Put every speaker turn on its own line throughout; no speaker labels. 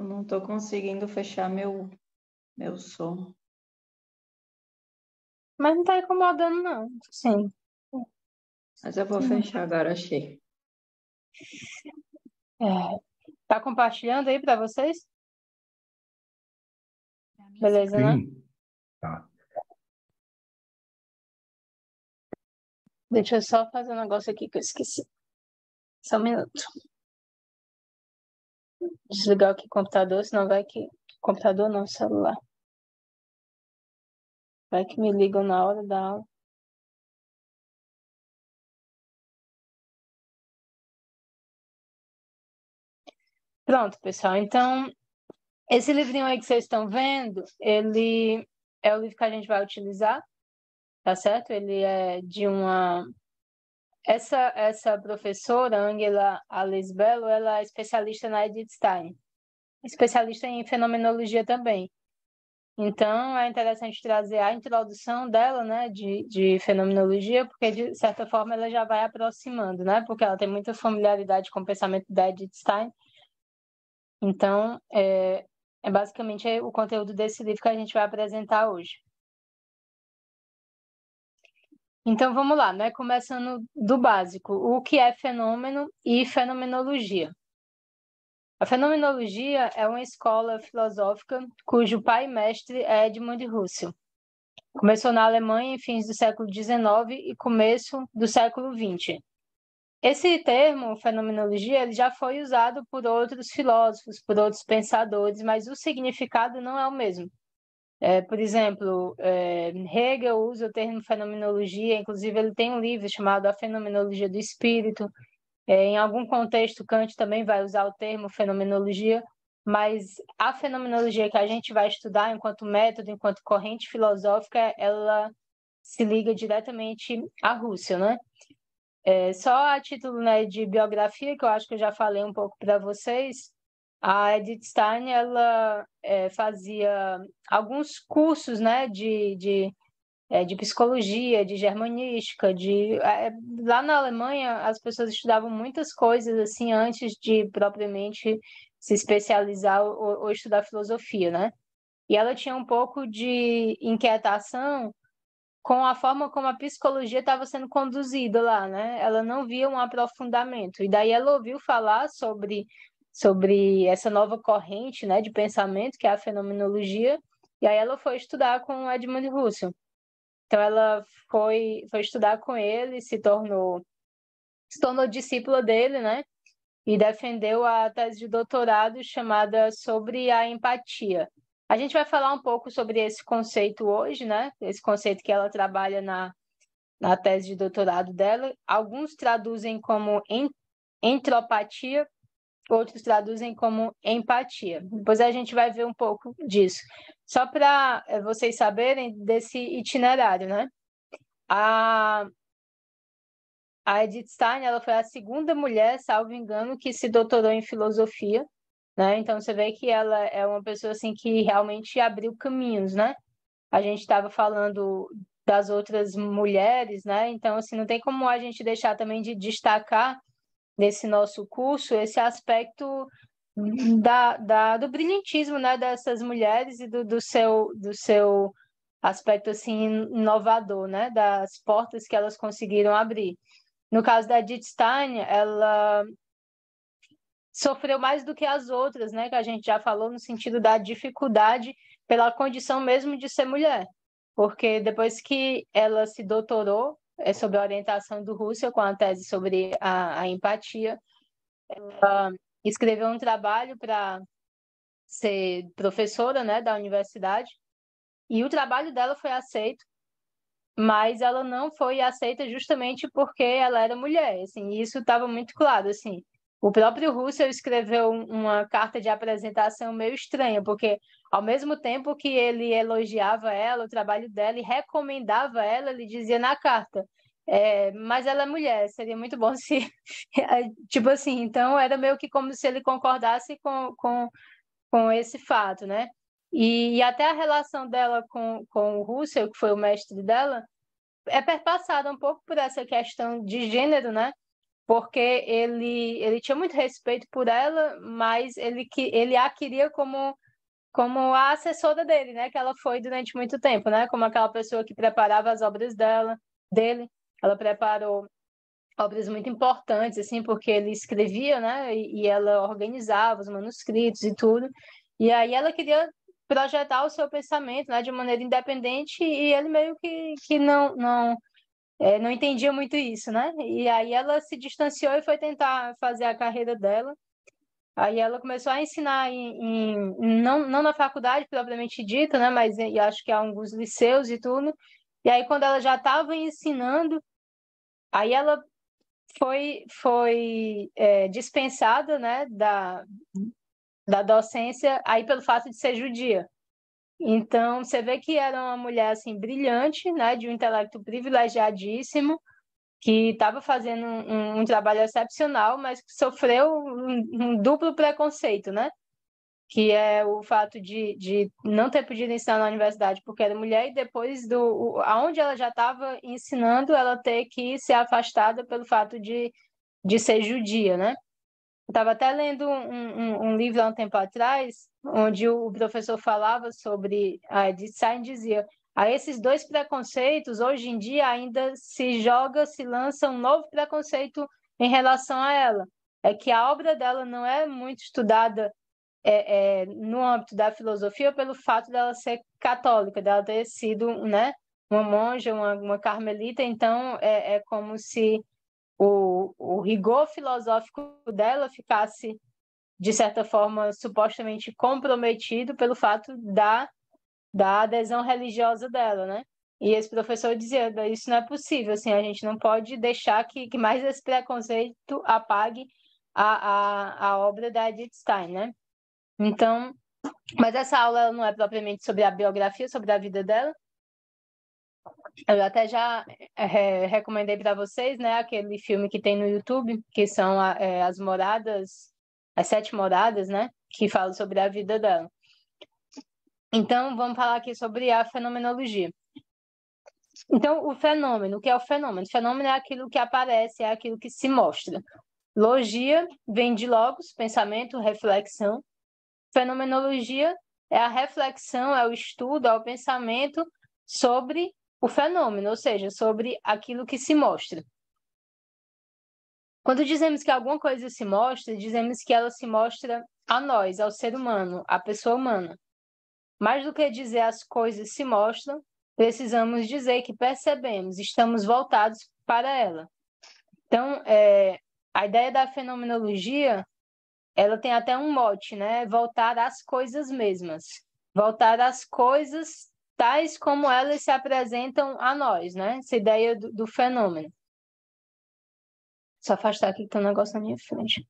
Eu não estou conseguindo fechar meu, meu som. Mas não está incomodando, não. Sim. Mas eu vou Sim. fechar agora, achei. É. Tá compartilhando aí para vocês? Beleza, né? Sim. né? Tá. Deixa eu só fazer um negócio aqui que eu esqueci. Só um minuto. Desligar aqui o computador, senão vai que. Computador não, celular. Vai que me ligam na hora da aula. Pronto, pessoal. Então, esse
livrinho aí que vocês estão vendo, ele é o livro que a gente vai utilizar tá certo? Ele é de uma essa essa professora Angela Alice Bello, ela é especialista na Edith Stein, especialista em fenomenologia também. Então, é interessante trazer a introdução dela, né, de, de fenomenologia, porque de certa forma ela já vai aproximando, né, porque ela tem muita familiaridade com o pensamento da Edith Stein. Então, é, é basicamente o conteúdo desse livro que a gente vai apresentar hoje. Então vamos lá, né? Começando do básico, o que é fenômeno e fenomenologia. A fenomenologia é uma escola filosófica cujo pai mestre é Edmund Husserl. Começou na Alemanha em fins do século XIX e começo do século XX. Esse termo, fenomenologia, ele já foi usado por outros filósofos, por outros pensadores, mas o significado não é o mesmo. É, por exemplo, é, Hegel usa o termo fenomenologia, inclusive ele tem um livro chamado A Fenomenologia do Espírito. É, em algum contexto, Kant também vai usar o termo fenomenologia, mas a fenomenologia que a gente vai estudar enquanto método, enquanto corrente filosófica, ela se liga diretamente à Rússia, né? É, só a título né, de biografia, que eu acho que eu já falei um pouco para vocês, a Edith Stein ela é, fazia alguns cursos né, de, de, é, de psicologia, de germanística, de é, é lá na Alemanha as pessoas estudavam muitas coisas assim antes de propriamente se especializar ou, ou estudar filosofia, né? E ela tinha um pouco de inquietação com a forma como a psicologia estava sendo conduzida lá, né? Ela não via um aprofundamento. E daí ela ouviu falar sobre sobre essa nova corrente né, de pensamento, que é a fenomenologia, e aí ela foi estudar com Edmund Russell. Então ela foi, foi estudar com ele, se tornou, se tornou discípula dele, né? E defendeu a tese de doutorado chamada Sobre a Empatia. A gente vai falar um pouco sobre esse conceito hoje, né? Esse conceito que ela trabalha na, na tese de doutorado dela. Alguns traduzem como entropatia, outros traduzem como empatia. Depois a gente vai ver um pouco disso. Só para é, vocês saberem desse itinerário, né? A, a Edith Stein ela foi a segunda mulher, salvo engano, que se doutorou em filosofia. Né? Então você vê que ela é uma pessoa assim que realmente abriu caminhos, né? A gente estava falando das outras mulheres, né? Então assim não tem como a gente deixar também de destacar desse nosso curso, esse aspecto da, da, do brilhantismo né, dessas mulheres e do, do, seu, do seu aspecto assim inovador, né, das portas que elas conseguiram abrir. No caso da Edith Stein, ela sofreu mais do que as outras, né, que a gente já falou no sentido da dificuldade pela condição mesmo de ser mulher, porque depois que ela se doutorou, é sobre a orientação do Russell com a tese sobre a, a empatia. Ela escreveu um trabalho para ser professora né, da universidade e o trabalho dela foi aceito, mas ela não foi aceita justamente porque ela era mulher. Assim, e isso estava muito claro. Assim, o próprio Russell escreveu uma carta de apresentação meio estranha, porque ao mesmo tempo que ele elogiava ela, o trabalho dela e recomendava ela, ele dizia na carta: é, mas ela é mulher, seria muito bom se. Eh, tipo assim, então era meio que como se ele concordasse com, com, com esse fato, né? E, e até a relação dela com, com o Russell, que foi o mestre dela, é perpassada um pouco por essa questão de gênero, né? Porque ele, ele tinha muito respeito por ela, mas ele, ele a queria como como a assessora dele, né? Que ela foi durante muito tempo, né? Como aquela pessoa que preparava as obras dela, dele. Ela preparou obras muito importantes, assim, porque ele escrevia, né? E, e ela organizava os manuscritos e tudo. E aí ela queria projetar o seu pensamento, né? De maneira independente e ele meio que, que não não é, não entendia muito isso, né? E aí ela se distanciou e foi tentar fazer a carreira dela Aí ela começou a ensinar em, em não, não na faculdade propriamente dita, né, mas e acho que há alguns liceus e tudo. E aí quando ela já estava ensinando, aí ela foi foi é, dispensada, né, da da docência aí pelo fato de ser judia. Então, você vê que era uma mulher assim brilhante, né, de um intelecto privilegiadíssimo, que estava fazendo um, um, trabalho excepcional, mas que sofreu um, um, duplo preconceito, né? Que é o fato de, de não ter podido ensinar na universidade porque era mulher e depois do o, aonde ela já estava ensinando, ela ter que ser afastada pelo fato de, de ser judia, né? Estava até lendo um, um, livro há um tempo atrás, onde o professor falava sobre a Edith Stein dizia a esses dois preconceitos, hoje em dia, ainda se joga, se lança um novo preconceito em relação a ela. É que a obra dela não é muito estudada é, é, no âmbito da filosofia pelo fato dela ser católica, dela ter sido né, uma monja, uma, uma carmelita. Então, é, é como se o, o rigor filosófico dela ficasse, de certa forma, supostamente comprometido pelo fato da da adesão religiosa dela, né? E esse professor dizia, isso não é possível, assim, a gente não pode deixar que, que mais esse preconceito apague a, a, a obra da Edith Stein, né? Então, mas essa aula não é propriamente sobre a biografia, sobre a vida dela. Eu até já é, recomendei para vocês, né, aquele filme que tem no YouTube, que são é, as moradas, as sete moradas, né, que falam sobre a vida dela. Então, vamos falar aqui sobre a fenomenologia. Então, o fenômeno, o que é o fenômeno? O fenômeno é aquilo que aparece, é aquilo que se mostra. Logia vem de logos, pensamento, reflexão. Fenomenologia é a reflexão, é o estudo, é o pensamento sobre o fenômeno, ou seja, sobre aquilo que se mostra. Quando dizemos que alguma coisa se mostra, dizemos que ela se mostra a nós, ao ser humano, à pessoa humana. Mais do que dizer as coisas se mostram, precisamos dizer que percebemos, estamos voltados para ela. Então, é, a ideia da fenomenologia, ela tem até um mote, né? Voltar às coisas mesmas, voltar às coisas tais como elas se apresentam a nós, né? Essa ideia do, do fenômeno. Só afastar aqui que tem um negócio na minha frente.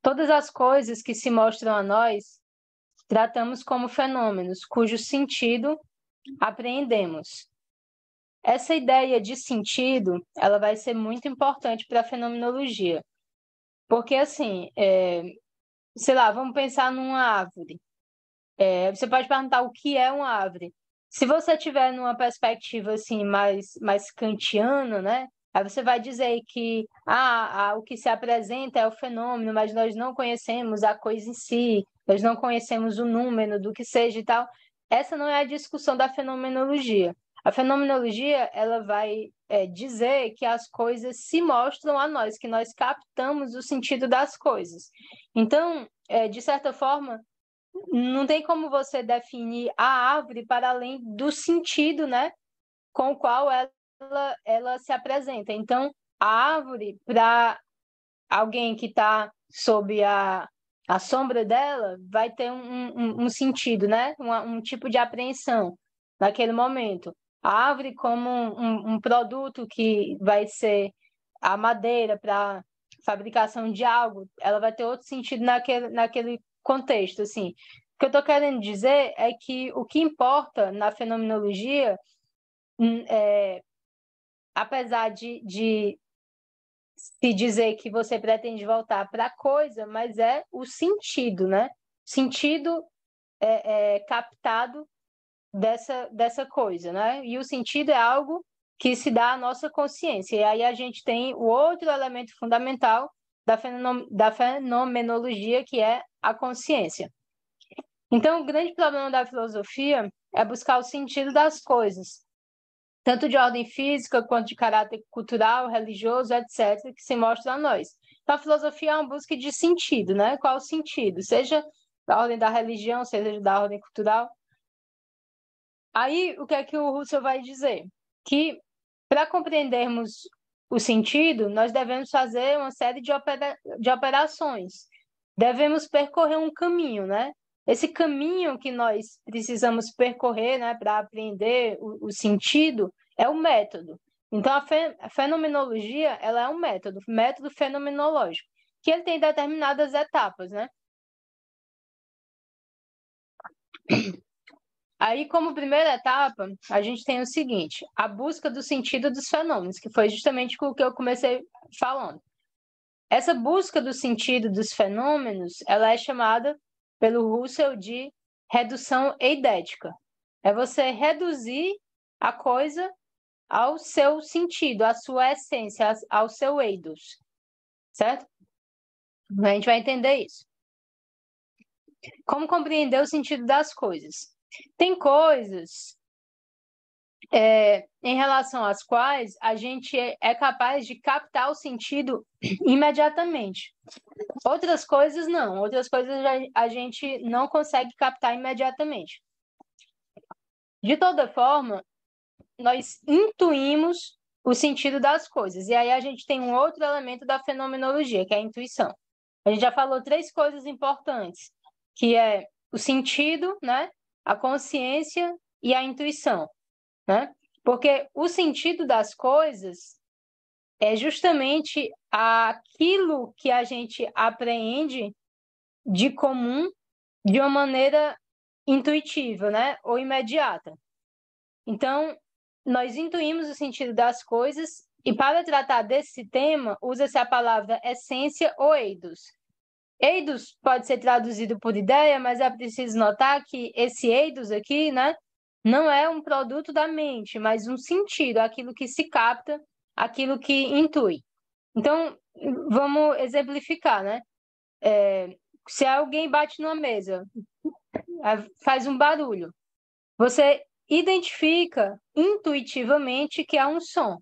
Todas as coisas que se mostram a nós tratamos como fenômenos cujo sentido apreendemos. Essa ideia de sentido, ela vai ser muito importante para a fenomenologia, porque assim, é, sei lá, vamos pensar numa árvore. É, você pode perguntar o que é uma árvore. Se você tiver numa perspectiva assim mais mais kantiana, né, Aí você vai dizer que ah, ah, o que se apresenta é o fenômeno, mas nós não conhecemos a coisa em si, nós não conhecemos o número do que seja e tal. Essa não é a discussão da fenomenologia. A fenomenologia ela vai é, dizer que as coisas se mostram a nós, que nós captamos o sentido das coisas. Então, é, de certa forma, não tem como você definir a árvore para além do sentido, né, com o qual ela ela, ela se apresenta. Então, a árvore, para alguém que está sob a, a sombra dela, vai ter um, um, um sentido, né? Um, um, tipo de apreensão naquele momento. A árvore, como um produto que vai ser a madeira para fabricação de algo, ela vai ter outro sentido naquele, naquele contexto, assim. O que eu estou querendo dizer é que o que importa na fenomenologia hum, é, apesar de, de se dizer que você pretende voltar para a coisa, mas é o sentido, né? Sentido é, é, captado dessa, dessa coisa, né? E o sentido é algo que se dá à nossa consciência. E aí a gente tem o outro elemento fundamental da, fenom da fenomenologia, que é a consciência. Então, o grande problema da filosofia é buscar o sentido das coisas, tanto de ordem física quanto de caráter cultural, religioso, etc., que se mostra a nós. Então, a filosofia é uma busca de sentido, né? Qual o sentido? Seja da ordem da religião, seja da ordem cultural. Aí, o que é que o Russell vai dizer? Que para compreendermos o sentido, nós devemos fazer uma série de, opera... de operações. Devemos percorrer um caminho, né? esse caminho que nós precisamos percorrer né, para aprender o, o, sentido é o método. Então, a, fe, a fenomenologia ela é um método, método fenomenológico, que ele tem determinadas etapas, né? Aí, como primeira etapa, a gente tem o seguinte: a busca do sentido dos fenômenos, que foi justamente com o que eu comecei falando. Essa busca do sentido dos fenômenos, ela é chamada pelo Russell de redução eidética. É você reduzir a coisa ao seu sentido, à sua essência, ao seu eidos. Certo? A gente vai entender isso. Como compreender o sentido das coisas? Tem coisas é, em relação às quais a gente é, é capaz de captar o sentido imediatamente. Outras coisas não, outras coisas a gente não consegue captar imediatamente. De toda forma, nós intuímos o sentido das coisas. E aí a gente tem um outro elemento da fenomenologia, que é a intuição. A gente já falou três coisas importantes, que é o sentido, né? A consciência e a intuição né? Porque o sentido das coisas é justamente aquilo que a gente apreende de comum de uma maneira intuitiva, né? Ou imediata. Então, nós intuímos o sentido das coisas e para tratar desse tema, usa-se a palavra essência ou eidos. Eidos pode ser traduzido por ideia, mas é preciso notar que esse eidos aqui, né, não é um produto da mente, mas um sentido, aquilo que se capta, aquilo que intui. Então, vamos exemplificar, né? É, se alguém bate numa mesa, faz um barulho, você identifica intuitivamente que há um som.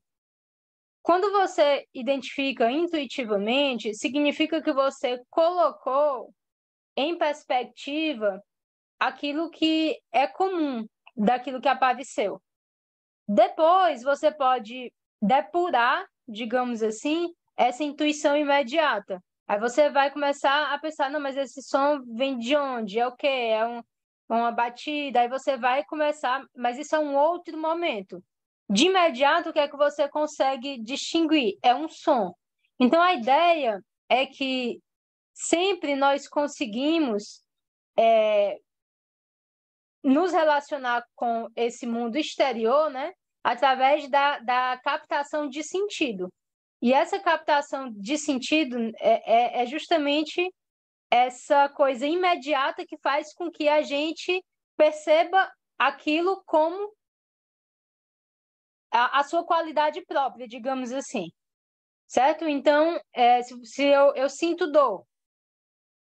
Quando você identifica intuitivamente, significa que você colocou em perspectiva aquilo que é comum, daquilo que apareceu. Depois você pode depurar, digamos assim, essa intuição imediata. Aí você vai começar a pensar, não, mas esse som vem de onde? É o quê? É um, uma batida? Aí você vai começar, mas isso é um outro momento. De imediato, o que é que você consegue distinguir? É um som. Então, a ideia é que sempre nós conseguimos é, nos relacionar com esse mundo exterior, né? Através da, da captação de sentido. E essa captação de sentido é, é, é justamente essa coisa imediata que faz com que a gente perceba aquilo como a, a sua qualidade própria, digamos assim. Certo? Então, é, se, se eu, eu sinto dor,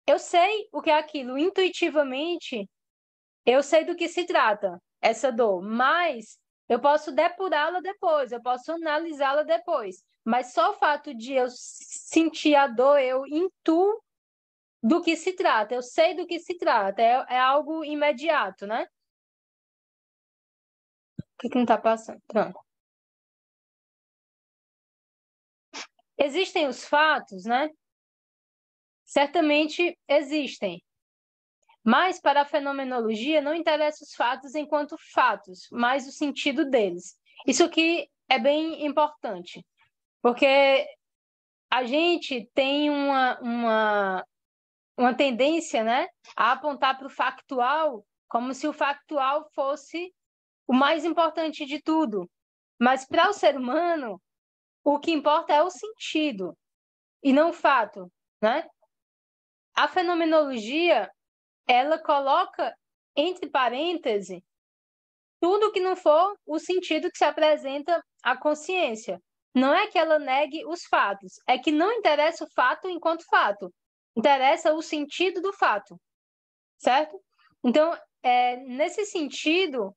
eu sei o que é aquilo intuitivamente, eu sei do que se trata essa dor, mas eu posso depurá-la depois, eu posso analisá-la depois. Mas só o fato de eu sentir a dor, eu intuo do que se trata, eu sei do que se trata, é, é algo
imediato, né? O que, que não está passando? Pronto. Existem os fatos, né?
Certamente existem, mas para a fenomenologia não interessa os fatos enquanto fatos, mas o sentido deles. Isso aqui é bem importante, porque a gente tem uma, uma, uma tendência né, a apontar para o factual como se o factual fosse o mais importante de tudo. Mas para o ser humano, o que importa é o sentido e não o fato. Né? A fenomenologia ela coloca entre parênteses tudo que não for o sentido que se apresenta à consciência. Não é que ela negue os fatos, é que não interessa o fato enquanto fato, interessa o sentido do fato, certo? Então, é, nesse sentido,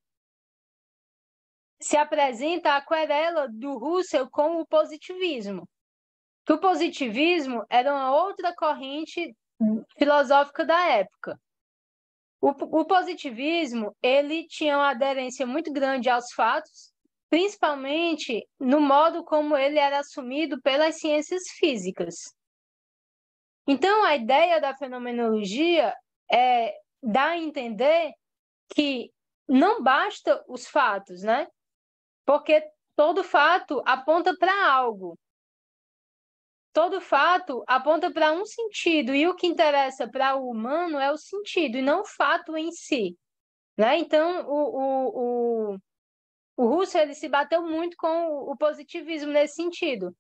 se apresenta a querela do Russell com o positivismo. Que o positivismo era uma outra corrente filosófica da época. O, o positivismo, ele tinha uma aderência muito grande aos fatos, principalmente no modo como ele era assumido pelas ciências físicas. Então, a ideia da fenomenologia é dar a entender que não basta os fatos, né? Porque todo fato aponta para algo. Todo fato aponta para um sentido, e o que interessa para o humano é o sentido, e não o fato em si. Né? Então, o, o, o, o Russo ele se bateu muito com o, o positivismo nesse sentido.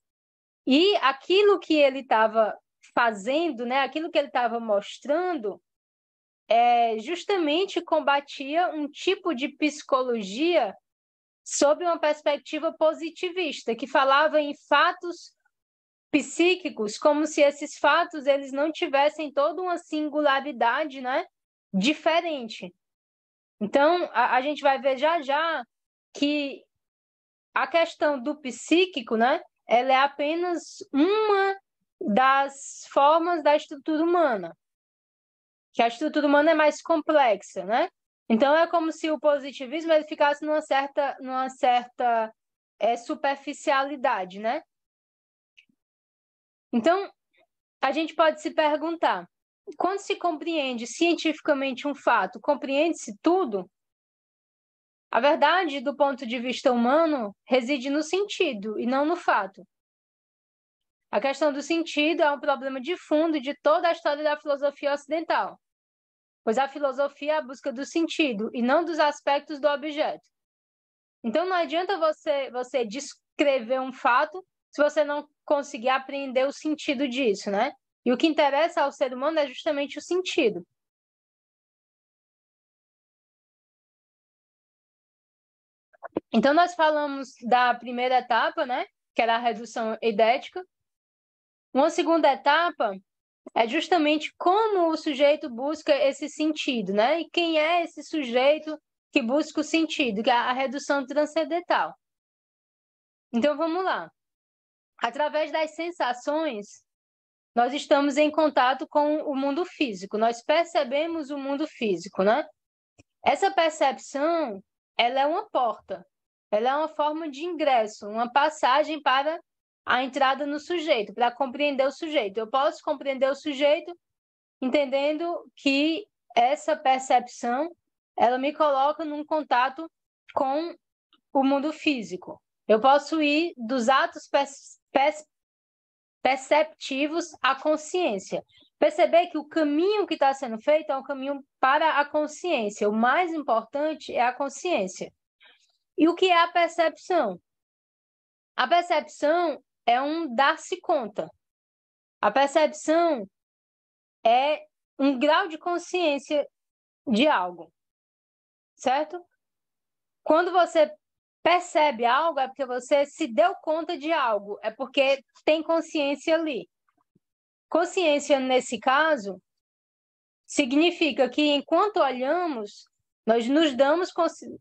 E aquilo que ele estava fazendo, né, aquilo que ele estava mostrando, é, justamente combatia um tipo de psicologia sob uma perspectiva positivista, que falava em fatos psíquicos, como se esses fatos eles não tivessem toda uma singularidade, né, diferente. Então, a, a gente vai ver já já que a questão do psíquico, né, ela é apenas uma das formas da estrutura humana. Que a estrutura humana é mais complexa, né? Então é como se o positivismo ele ficasse numa certa, numa certa é, superficialidade, né? Então, a gente pode se perguntar: quando se compreende cientificamente um fato, compreende-se tudo? A verdade, do ponto de vista humano, reside no sentido e não no fato. A questão do sentido é um problema de fundo de toda a história da filosofia ocidental, pois a filosofia é a busca do sentido e não dos aspectos do objeto. Então não adianta você, você descrever um fato se você não conseguir apreender o sentido disso, né? E o que interessa ao ser humano é justamente o sentido.
Então, nós falamos da
primeira etapa, né? Que era a redução idética. Uma segunda etapa é justamente como o sujeito busca esse sentido, né? E quem é esse sujeito que busca o sentido, que é a redução transcendental. Então, vamos lá. Através das sensações, nós estamos em contato com o mundo físico, nós percebemos o mundo físico, né? Essa percepção, ela é uma porta, ela é uma forma de ingresso, uma passagem para a entrada no sujeito, para compreender o sujeito. Eu posso compreender o sujeito entendendo que essa percepção, ela me coloca num contato com o mundo físico. Eu posso ir dos atos perceptivos à consciência. Perceber que o caminho que está sendo feito é um caminho para a consciência. O mais importante é a consciência. E o que é a percepção? A percepção é um dar-se conta. A percepção
é um grau de consciência de algo,
certo? Quando você percebe algo, é porque você se deu conta de algo, é porque tem consciência ali. Consciência, nesse caso, significa que enquanto olhamos, nós nos damos,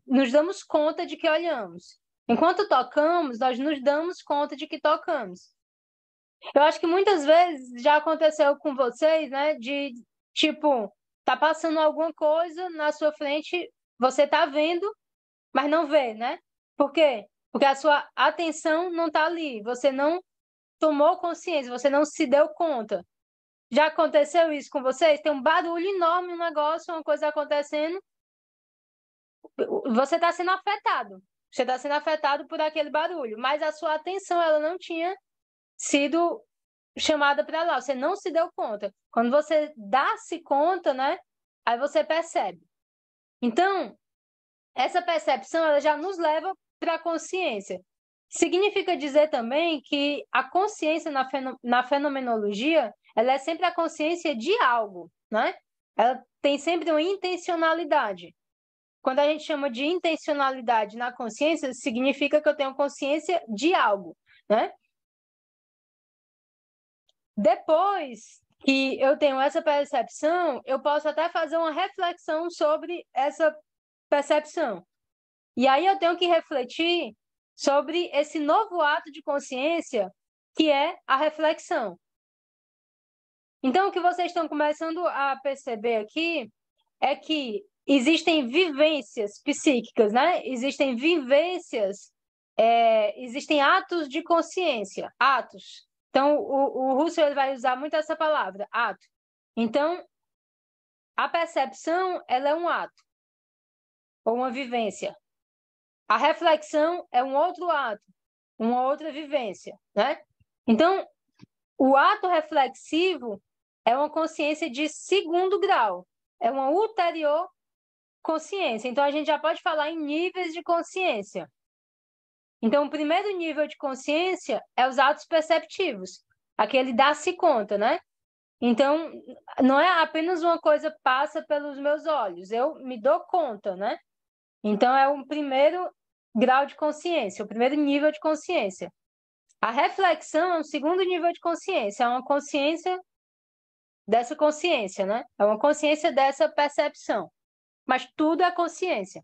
nos damos conta de que olhamos. Enquanto tocamos, nós nos damos conta de que tocamos. Eu acho que muitas vezes já aconteceu com vocês, né? De tipo, tá passando alguma coisa na sua frente, você tá vendo, mas não vê, né? Por quê? Porque a sua atenção não está ali, você não tomou consciência, você não se deu conta. Já aconteceu isso com vocês? Tem um barulho enorme, um negócio, uma coisa acontecendo. Você está sendo afetado. Você está sendo afetado por aquele barulho, mas a sua atenção ela não tinha sido chamada para lá. Você não se deu conta. Quando você dá-se conta, né? Aí você percebe. Então, essa percepção ela já nos leva da consciência. Significa dizer também que a consciência na, na fenomenologia ela é sempre a consciência de algo, né? Ela tem sempre uma intencionalidade. Quando a gente chama de intencionalidade na consciência, significa que eu tenho consciência de algo, né? Depois que eu tenho essa percepção, eu posso até fazer uma reflexão sobre essa percepção. E aí eu tenho que refletir sobre esse novo ato de consciência que é a reflexão. Então, o que vocês estão começando a perceber aqui é que existem vivências psíquicas, né? Existem vivências, é, existem atos de consciência, atos. Então, o, o Russell vai usar muito essa palavra, ato. Então, a percepção, ela é um ato ou uma vivência. A reflexão é um outro ato, uma outra vivência, né? Então, o ato reflexivo é uma consciência de segundo grau, é uma ulterior consciência. Então, a gente já pode falar em níveis de consciência. Então, o primeiro nível de consciência é os atos perceptivos, aquele dá-se conta, né? Então, não é apenas uma coisa passa pelos meus olhos, eu me dou conta, né? Então, é um primeiro grau de consciência, o primeiro nível de consciência. A reflexão é um segundo nível de consciência, é uma consciência dessa consciência, né? É uma consciência dessa percepção. Mas tudo é consciência.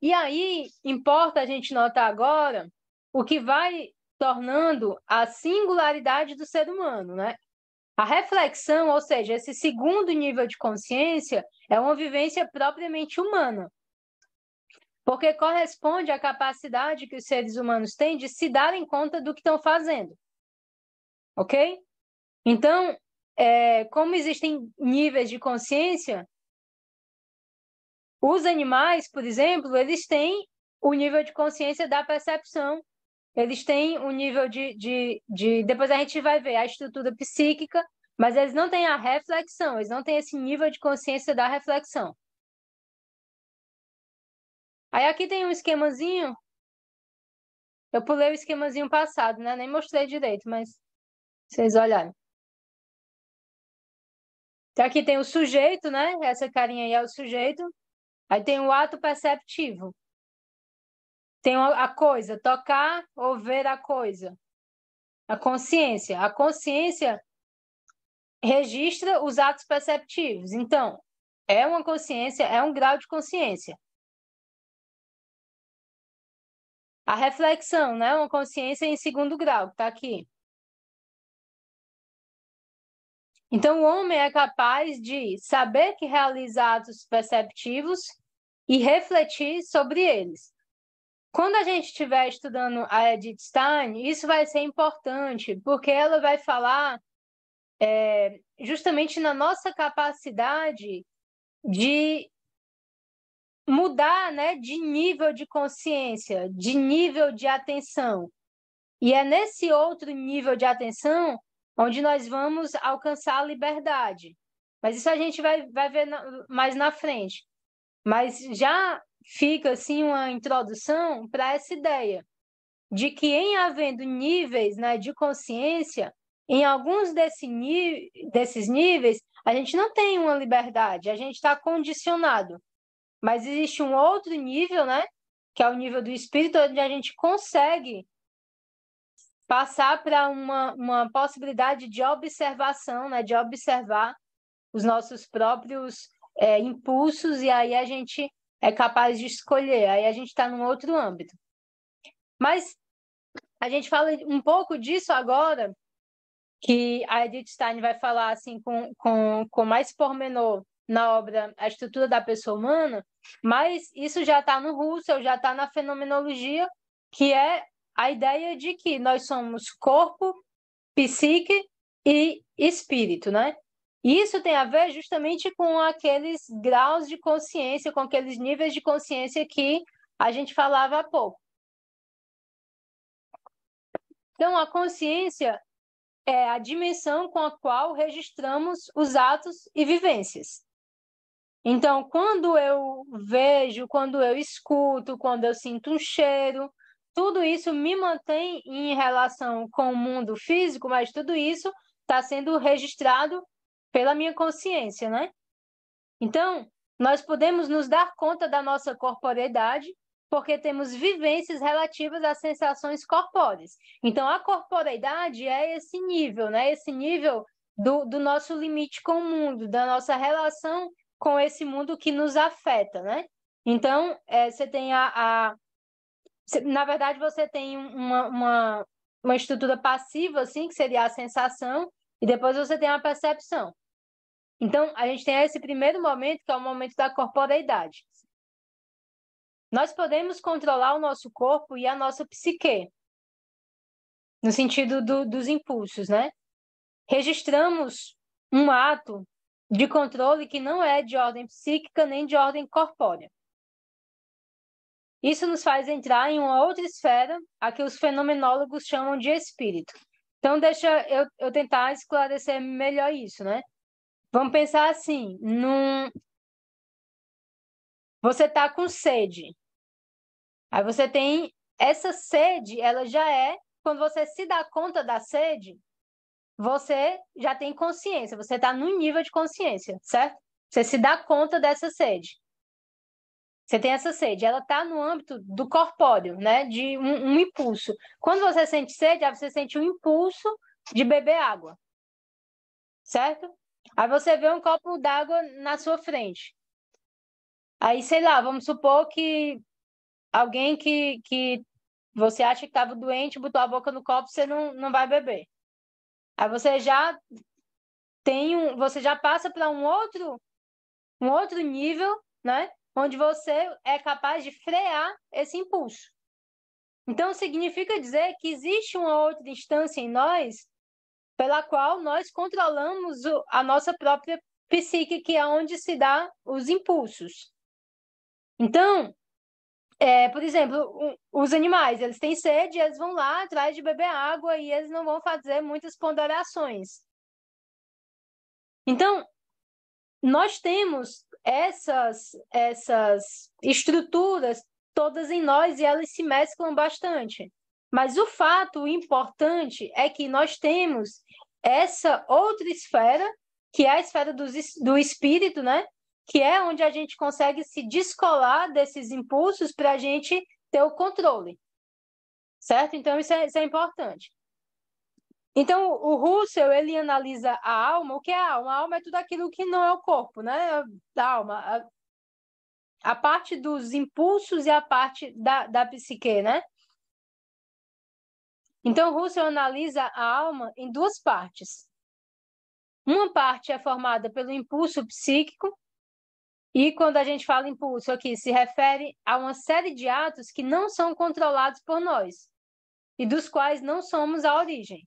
E aí importa a gente notar agora o que vai tornando a singularidade do ser humano, né? A reflexão, ou seja, esse segundo nível de consciência, é uma vivência propriamente humana porque corresponde à capacidade que os seres humanos têm de se darem conta do que estão fazendo. Ok? Então, é, como existem níveis de consciência, os animais, por exemplo, eles têm o nível de consciência da percepção, eles têm o um nível de, de, de. Depois a gente vai ver a estrutura psíquica, mas eles não têm a reflexão, eles não têm esse nível de consciência da reflexão. Aí aqui tem um esquemazinho.
Eu pulei o esquemazinho passado, né? Nem mostrei direito, mas vocês olharem. Então aqui tem o sujeito, né?
Essa carinha aí é o sujeito. Aí tem o ato perceptivo. Tem a coisa, tocar ou ver a coisa. A consciência. A consciência registra os atos perceptivos. Então,
é uma consciência, é um grau de consciência. A reflexão, né? Uma consciência em segundo grau, que está aqui. Então, o homem é capaz de saber que
realiza atos perceptivos e refletir sobre eles. Quando a gente estiver estudando a Edith Stein, isso vai ser importante, porque ela vai falar é, justamente na nossa capacidade de mudar né, de nível de consciência, de nível de atenção. E é nesse outro nível de atenção onde nós vamos alcançar a liberdade. Mas isso a gente vai, vai ver na, mais na frente. Mas já fica assim uma introdução para essa ideia de que em havendo níveis né, de consciência, em alguns desse desses níveis, a gente não tem uma liberdade, a gente está condicionado. Mas existe um outro nível, né? Que é o nível do espírito, onde a gente consegue passar para uma, uma possibilidade de observação, né? De observar os nossos próprios é, impulsos e aí a gente é capaz de escolher. Aí a gente está num outro âmbito. Mas a gente fala um pouco disso agora, que a Edith Stein vai falar assim com, com, com mais pormenor na obra A Estrutura da Pessoa Humana, mas isso já está no Russell, já está na fenomenologia, que é a ideia de que nós somos corpo, psique e espírito, né? Isso tem a ver justamente com aqueles graus de consciência, com aqueles níveis de consciência que a gente falava há pouco. Então, a consciência é a dimensão com a qual registramos os atos e vivências. Então, quando eu vejo, quando eu escuto, quando eu sinto um cheiro, tudo isso me mantém em relação com o mundo físico, mas tudo isso está sendo registrado pela minha consciência, né? Então, nós podemos nos dar conta da nossa corporeidade porque temos vivências relativas às sensações corpóreas. Então, a corporeidade é esse nível, né? Esse nível do, do nosso limite com o mundo, da nossa relação com esse mundo que nos afeta, né? Então, é, você tem a, a Na verdade, você tem uma, uma, uma estrutura passiva, assim, que seria a sensação, e depois você tem a percepção. Então, a gente tem esse primeiro momento, que é o momento da corporeidade. Nós podemos controlar o nosso corpo e a nossa psique, no sentido do, dos impulsos, né? Registramos um ato de controle que não é de ordem psíquica nem de ordem corpórea. Isso nos faz entrar em uma outra esfera, a que os fenomenólogos chamam de espírito. Então, deixa eu, eu tentar esclarecer melhor isso, né? Vamos pensar assim, num... Você está com sede. Aí você tem... Essa sede, ela já é... Quando você se dá conta da sede, você já tem consciência, você está no nível de consciência, certo? Você se dá conta dessa sede. Você tem essa sede, ela está no âmbito do corpóreo, né? De um, um impulso. Quando você sente sede, aí você sente um impulso de beber água, certo? Aí você vê um copo d'água na sua frente. Aí, sei lá, vamos supor que alguém que, que você acha que estava doente botou a boca no copo, você não, não vai beber. Aí você já tem um, você já passa para um outro, um outro nível, né? Onde você é capaz de frear esse impulso. Então significa dizer que existe uma outra instância em nós pela qual nós controlamos a nossa própria psique, que é onde se dá os impulsos. Então, é, por exemplo, os animais, eles têm sede, eles vão lá atrás de beber água e eles não vão fazer muitas ponderações. Então, nós temos essas, essas estruturas todas em nós e elas se mesclam bastante. Mas o fato importante é que nós temos essa outra esfera, que é a esfera do, do espírito, né? que é onde a gente consegue se descolar desses impulsos para a gente ter o controle. Certo? Então, isso é, isso é importante. Então, o Russell, ele analisa a alma. O que é a alma? A alma é tudo aquilo que não é o corpo, né? A alma. A, a parte dos impulsos e a parte da, da psique, né? Então, Russell analisa a alma em duas partes. Uma parte é formada pelo impulso psíquico e quando a gente fala impulso aqui, se refere a uma série de atos que não são controlados por nós e dos quais não somos a origem.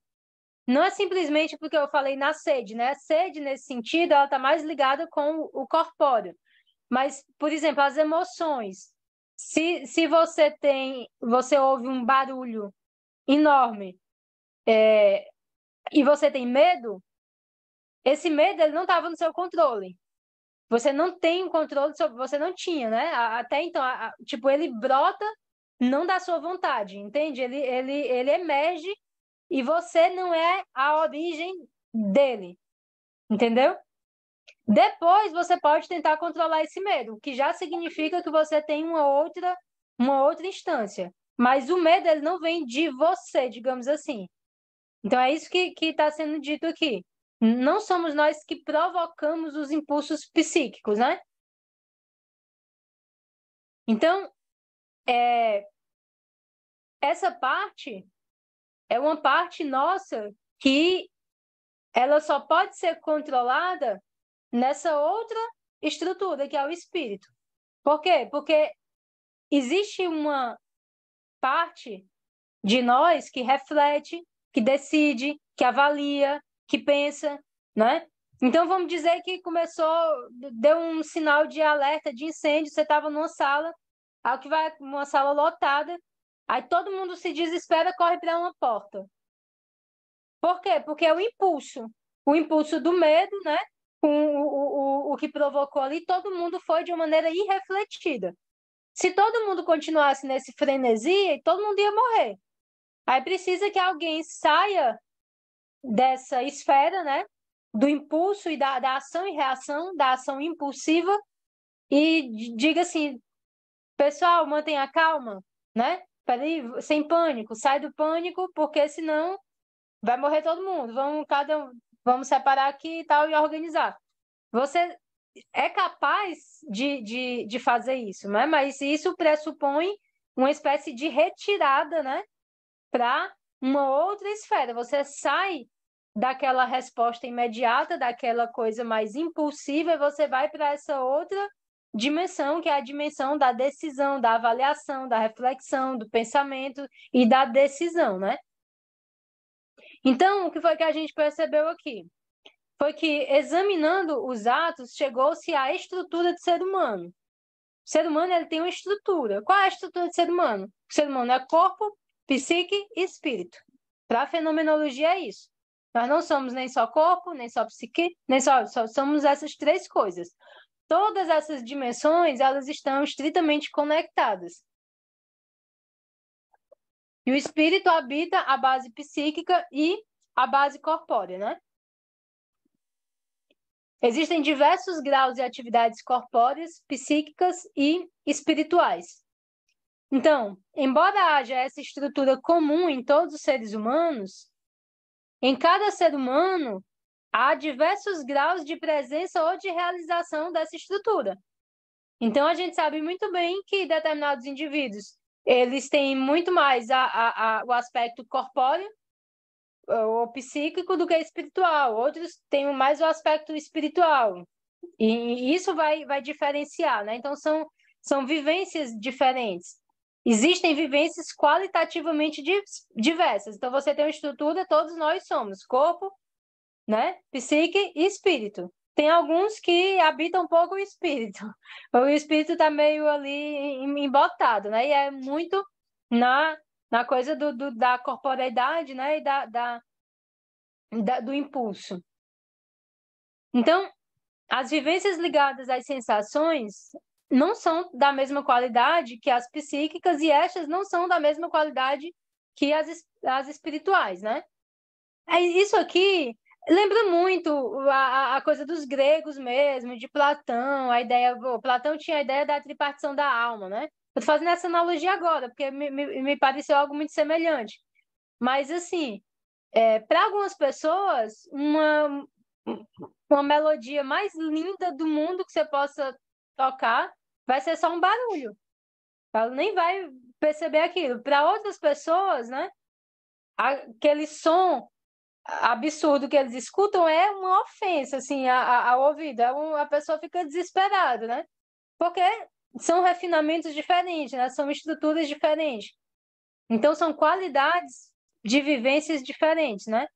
Não é simplesmente porque eu falei na sede, né? A sede, nesse sentido, ela está mais ligada com o corpóreo. Mas, por exemplo, as emoções. Se, se você tem, você ouve um barulho enorme é, e você tem medo, esse medo ele não estava no seu controle. Você não tem o controle sobre, você não tinha, né? Até então, a, a, tipo, ele brota não da sua vontade, entende? Ele, ele, ele emerge e você não é a origem dele, entendeu? Depois você pode tentar controlar esse medo, o que já significa que você tem uma outra, uma outra instância. Mas o medo ele não vem de você, digamos assim. Então é isso que está sendo dito aqui. Não somos nós que provocamos os impulsos psíquicos,
né? Então, é,
essa parte é uma parte nossa que ela só pode ser controlada nessa outra estrutura que é o espírito. Por quê? Porque existe uma parte de nós que reflete, que decide, que avalia, que pensa, né? Então vamos dizer que começou, deu um sinal de alerta de incêndio, você estava numa sala, aí que vai uma sala lotada, aí todo mundo se desespera, corre para uma porta. Por quê? Porque é o impulso, o impulso do medo, né? O, o, o, o que provocou ali, todo mundo foi de uma maneira irrefletida. Se todo mundo continuasse nesse frenesi, todo mundo ia morrer. Aí precisa que alguém saia dessa esfera, né? Do impulso e da, da ação e reação, da ação impulsiva, e diga assim, pessoal, mantenha calma, né? Peraí, sem pânico, sai do pânico, porque senão vai morrer todo mundo. Vamos cada um, vamos separar aqui e tal e organizar. Você é capaz de, de, de fazer isso, né? Mas isso pressupõe uma espécie de retirada, né? Para uma outra esfera. Você sai daquela resposta imediata, daquela coisa mais impulsiva, e você vai para essa outra dimensão, que é a dimensão da decisão, da avaliação, da reflexão, do pensamento e da decisão, né? Então, o que foi que a gente percebeu aqui? Foi que, examinando os atos, chegou-se à estrutura do ser humano. O ser humano ele tem uma estrutura. Qual é a estrutura do ser humano? O ser humano é corpo, psique e espírito. Para a fenomenologia é isso. Nós não somos nem só corpo, nem só psique, nem só, só somos essas três coisas. Todas essas dimensões, elas estão estritamente conectadas. E o espírito habita a base psíquica e a base corpórea, né? Existem diversos graus de atividades corpóreas, psíquicas e espirituais. Então, embora haja essa estrutura comum em todos os seres humanos, em cada ser humano, há diversos graus de presença ou de realização dessa estrutura. Então, a gente sabe muito bem que determinados indivíduos eles têm muito mais a, a, a, o aspecto corpóreo ou psíquico do que espiritual. Outros têm mais o aspecto espiritual. E isso vai, vai diferenciar, né? Então, são, são vivências diferentes existem vivências qualitativamente diversas. Então, você tem uma estrutura, todos nós somos corpo, né? psique e espírito. Tem alguns que habitam um pouco o espírito. O espírito está meio ali embotado, né? E é muito na, na coisa do, do da corporeidade, né? E da, da, da, do impulso. Então, as vivências ligadas às sensações, não são da mesma qualidade que as psíquicas e estas não são da mesma qualidade que as, as espirituais, né? É, isso aqui lembra muito a, a coisa dos gregos mesmo, de Platão, a ideia... Platão tinha a ideia da tripartição da alma, né? Eu tô fazendo essa analogia agora, porque me, me, me pareceu algo muito semelhante. Mas, assim, é, para algumas pessoas, uma, uma melodia mais linda do mundo que você possa tocar, vai ser só um barulho. Ela nem vai perceber aquilo. Para outras pessoas, né? Aquele som absurdo que eles escutam é uma ofensa, assim, ao ouvido. É a pessoa fica desesperada, né? Porque são refinamentos diferentes, né? São estruturas diferentes. Então, são qualidades de vivências diferentes, né?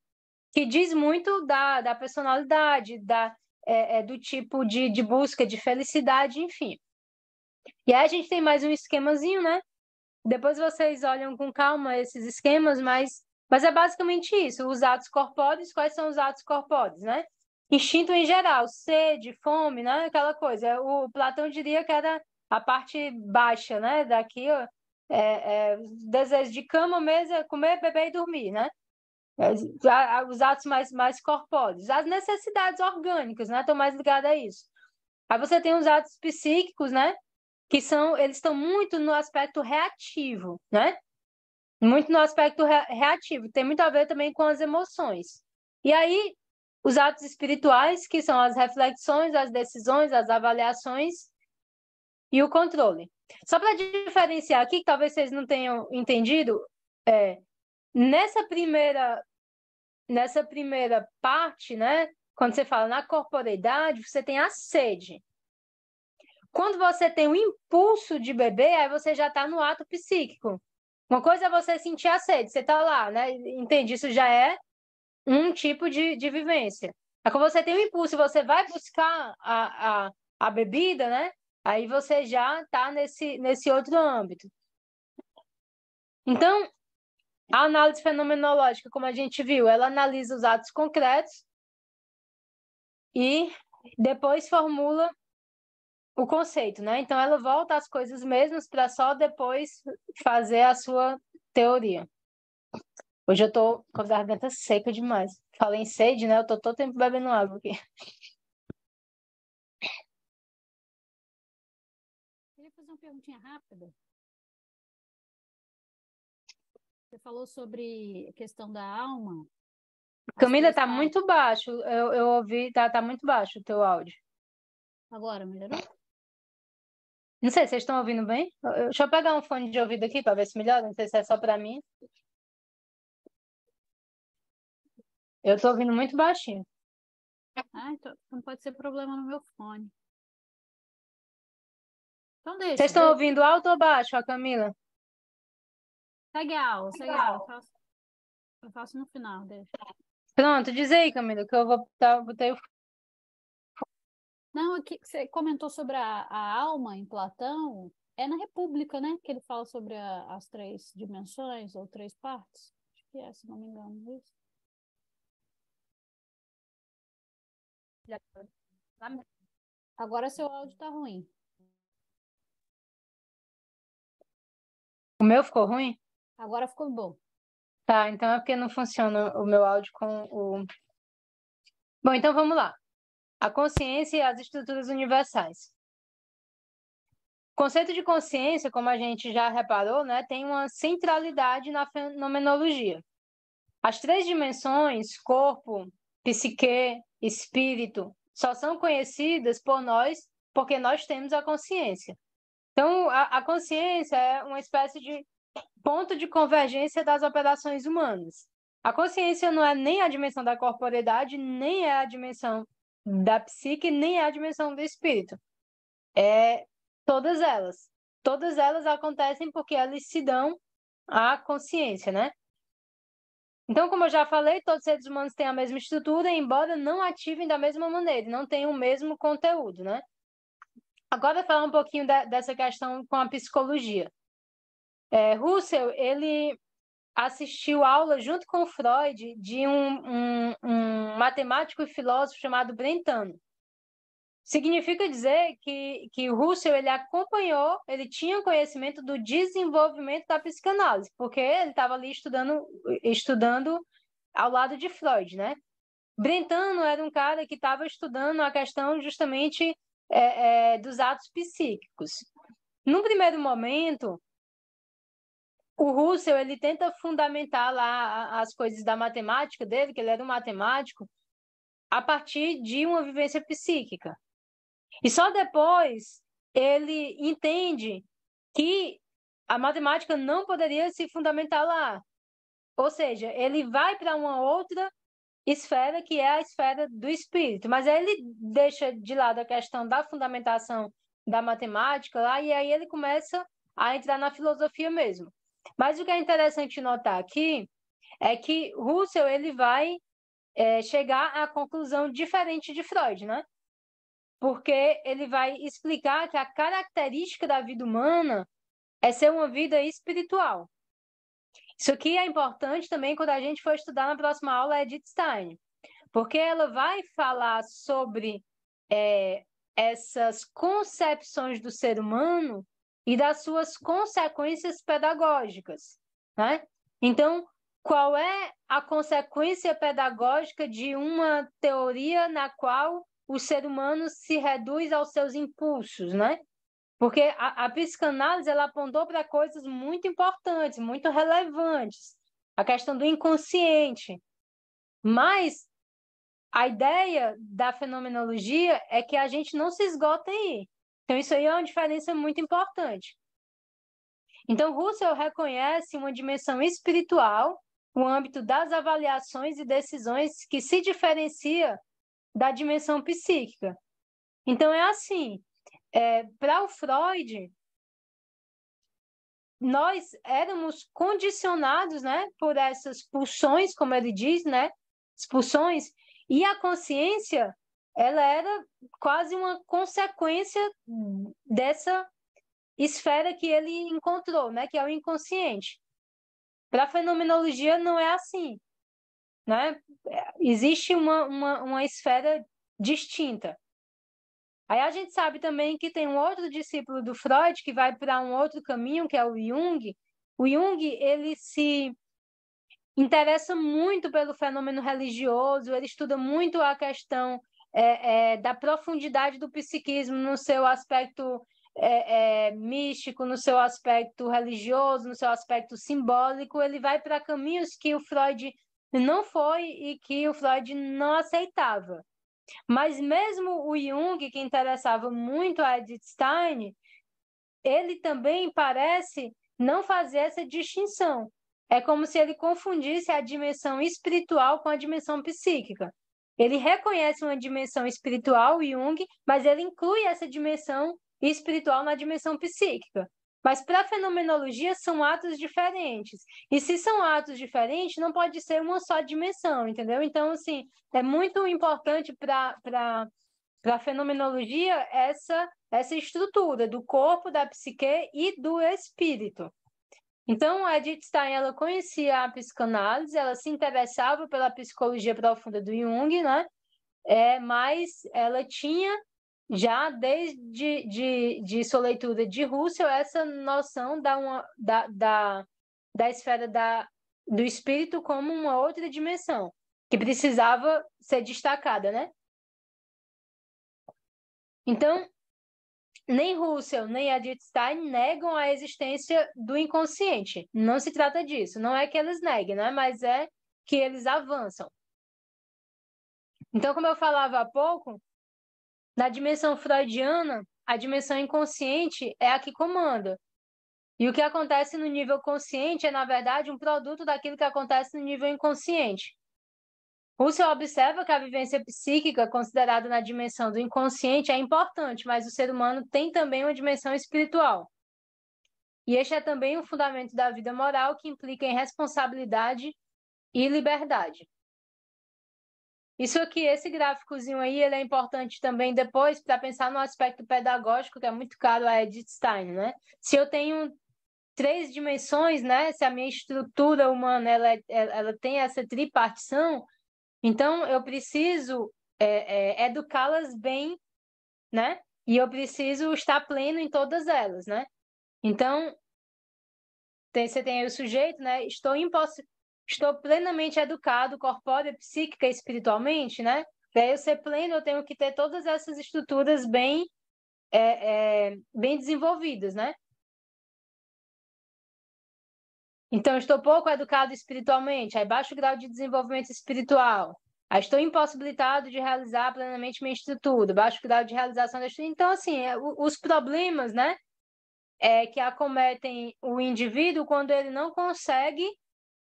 Que diz muito da, da personalidade, da, é, é, do tipo de, de busca de felicidade, enfim. E aí a gente tem mais um esquemazinho, né? Depois vocês olham com calma esses esquemas, mas, mas é basicamente isso. Os atos corpóreos, quais são os atos corpóreos, né? Instinto em geral, sede, fome, né? Aquela coisa. É, o Platão diria que era a parte baixa, né? Daqui, ó, é, é, desejo de cama, mesa, comer, beber e dormir, né? os atos mais, mais corpóreos, as necessidades orgânicas, né? Estão mais ligadas a isso. Aí você tem os atos psíquicos, né? Que são, eles estão muito no aspecto reativo, né? Muito no aspecto reativo. Tem muito a ver também com as emoções. E aí, os atos espirituais, que são as reflexões, as decisões, as avaliações e o controle. Só para diferenciar aqui, que talvez vocês não tenham entendido, é, nessa primeira nessa primeira parte, né? Quando você fala na corporeidade, você tem a sede. Quando você tem o impulso de beber, aí você já está no ato psíquico. Uma coisa é você sentir a sede, você está lá, né? Entende? Isso já é um tipo de, de vivência. É quando você tem o impulso, você vai buscar a, a, a bebida, né? Aí você já está nesse, nesse outro âmbito. Então, a análise fenomenológica, como a gente viu, ela analisa os atos concretos e depois formula o conceito, né? Então ela volta às coisas mesmas para só depois fazer a sua teoria. Hoje eu tô com a garganta seca demais. Falei em sede, né? Eu tô todo tempo bebendo água aqui.
queria fazer uma perguntinha rápida.
falou sobre a questão da alma. Camila, está muito baixo. Eu, eu ouvi, tá, tá muito baixo o teu áudio. Agora, melhorou? Não sei, vocês estão ouvindo bem? Deixa eu pegar um fone de ouvido aqui para ver se melhora.
Não sei se é só para mim. Eu estou ouvindo muito baixinho. Ah, então, não pode ser problema no meu fone. Então deixa. Vocês estão ouvindo alto ou baixo, a Camila? Legal, legal. Eu faço, eu faço no final, deixa. Pronto, diz
aí, Camila, que eu vou botar, o. Não, aqui você comentou sobre a, a alma em Platão. É na República, né? Que ele fala sobre a, as três dimensões ou três partes. Acho que é, se não me engano, é isso.
Agora seu áudio tá ruim. O meu ficou ruim?
Agora ficou bom. Tá, então é porque não funciona o meu áudio com o. Bom, então vamos lá. A consciência e as estruturas universais. O conceito de consciência, como a gente já reparou, né, tem uma centralidade na fenomenologia. As três dimensões, corpo, psique, espírito, só são conhecidas por nós porque nós temos a consciência. Então, a, a consciência é uma espécie de ponto de convergência das operações humanas. A consciência não é nem a dimensão da corporeidade, nem é a dimensão da psique, nem é a dimensão do espírito. É todas elas. Todas elas acontecem porque elas se dão à consciência, né? Então, como eu já falei, todos os seres humanos têm a mesma estrutura, embora não ativem da mesma maneira, não tenham o mesmo conteúdo, né? Agora, falar um pouquinho dessa questão com a psicologia. É, Russell, ele assistiu aula junto com Freud de um, um, um matemático e filósofo chamado Brentano. Significa dizer que, que Russell ele acompanhou, ele tinha conhecimento do desenvolvimento da psicanálise, porque ele estava ali estudando, estudando ao lado de Freud, né? Brentano era um cara que estava estudando a questão justamente é, é, dos atos psíquicos. Num primeiro momento, o Russell ele tenta fundamentar lá as coisas da matemática dele, que ele era um matemático, a partir de uma vivência psíquica. E só depois ele entende que a matemática não poderia se fundamentar lá. Ou seja, ele vai para uma outra esfera que é a esfera do espírito, mas aí ele deixa de lado a questão da fundamentação da matemática lá e aí ele começa a entrar na filosofia mesmo. Mas o que é interessante notar aqui é que Russell ele vai é, chegar à conclusão diferente de Freud, né? Porque ele vai explicar que a característica da vida humana é ser uma vida espiritual. Isso aqui é importante também quando a gente for estudar na próxima aula é Edith Stein, porque ela vai falar sobre é, essas concepções do ser humano e das suas consequências pedagógicas. Né? Então, qual é a consequência pedagógica de uma teoria na qual o ser humano se reduz aos seus impulsos, né? Porque a, a psicanálise ela apontou para coisas muito importantes, muito relevantes, a questão do inconsciente. Mas a ideia da fenomenologia é que a gente não se esgota aí. Então, isso aí é uma diferença muito importante. Então, Russell reconhece uma dimensão espiritual, o âmbito das avaliações e decisões que se diferencia da dimensão psíquica. Então, é assim: é, para o Freud, nós éramos condicionados né, por essas pulsões, como ele diz, né, pulsões, e a consciência ela era quase uma consequência dessa esfera que ele encontrou, né, que é o inconsciente. Para a fenomenologia não é assim. Né? Existe uma, uma, uma esfera distinta. Aí a gente sabe também que tem um outro discípulo do Freud que vai para um outro caminho, que é o Jung. O Jung, ele se interessa muito pelo fenômeno religioso, ele estuda muito a questão é, é, da profundidade do psiquismo no seu aspecto é, é, místico, no seu aspecto religioso, no seu aspecto simbólico, ele vai para caminhos que o Freud não foi e que o Freud não aceitava. Mas mesmo o Jung, que interessava muito a Edith Stein, ele também parece não fazer essa distinção. É como se ele confundisse a dimensão espiritual com a dimensão psíquica. Ele reconhece uma dimensão espiritual, Jung, mas ele inclui essa dimensão espiritual na dimensão psíquica. Mas para a fenomenologia são atos diferentes. E se são atos diferentes, não pode ser uma só dimensão, entendeu? Então, assim, é muito importante para a fenomenologia essa, essa estrutura do corpo, da psique e do espírito. Então, a Edith Stein ela conhecia a psicanálise, ela se interessava pela psicologia profunda do Jung, né? É, mas ela tinha já desde de, de sua leitura de Russell essa noção da, uma, da, da, da esfera da, do espírito como uma outra dimensão que precisava ser destacada, né? Então, nem Russell, nem Edith Stein negam a existência do inconsciente. Não se trata disso. Não é que eles neguem, né? mas é que eles avançam. Então, como eu falava há pouco, na dimensão freudiana, a dimensão inconsciente é a que comanda. E o que acontece no nível consciente é, na verdade, um produto daquilo que acontece no nível inconsciente. Russell observa que a vivência psíquica, considerada na dimensão do inconsciente, é importante, mas o ser humano tem também uma dimensão espiritual. E este é também o um fundamento da vida moral que implica em responsabilidade e liberdade. Isso aqui, esse gráficozinho aí, ele é importante também depois para pensar no aspecto pedagógico, que é muito caro a Edith Stein, né? Se eu tenho três dimensões, né? Se a minha estrutura humana ela, é, ela tem essa tripartição, então, eu preciso é, é, educá-las bem, né? E eu preciso estar pleno em todas elas, né? Então, tem, você tem aí o sujeito, né? Estou, Estou plenamente educado, corpórea, psíquica e espiritualmente, né? Para eu ser pleno, eu tenho que ter todas essas estruturas bem,
é,
é bem desenvolvidas, né? Então, estou pouco educado espiritualmente, aí baixo grau de desenvolvimento espiritual. Aí estou impossibilitado de realizar plenamente minha estrutura, baixo grau de realização da estrutura. Então, assim, é, os problemas, né? É, que acometem o indivíduo quando ele não consegue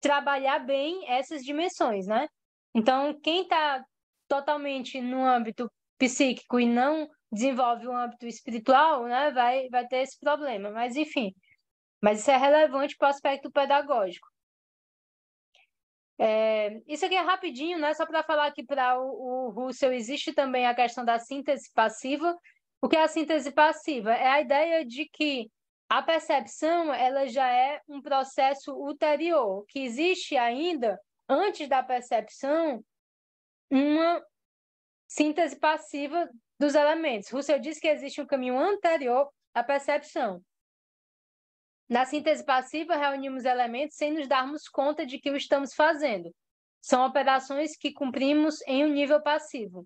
trabalhar bem essas dimensões, né? Então, quem está totalmente no âmbito psíquico e não desenvolve o um âmbito espiritual, né, vai, vai ter esse problema. Mas, enfim, mas isso é relevante para o aspecto pedagógico. É, isso aqui é rapidinho, né? Só para falar que para o, o Russell existe também a questão da síntese passiva. O que é a síntese passiva? É a ideia de que a percepção ela já é um processo ulterior, que existe ainda, antes da percepção, uma síntese passiva dos elementos. Russell diz que existe um caminho anterior à percepção. Na síntese passiva, reunimos elementos sem nos darmos conta de que o estamos fazendo. São operações que cumprimos em um nível passivo.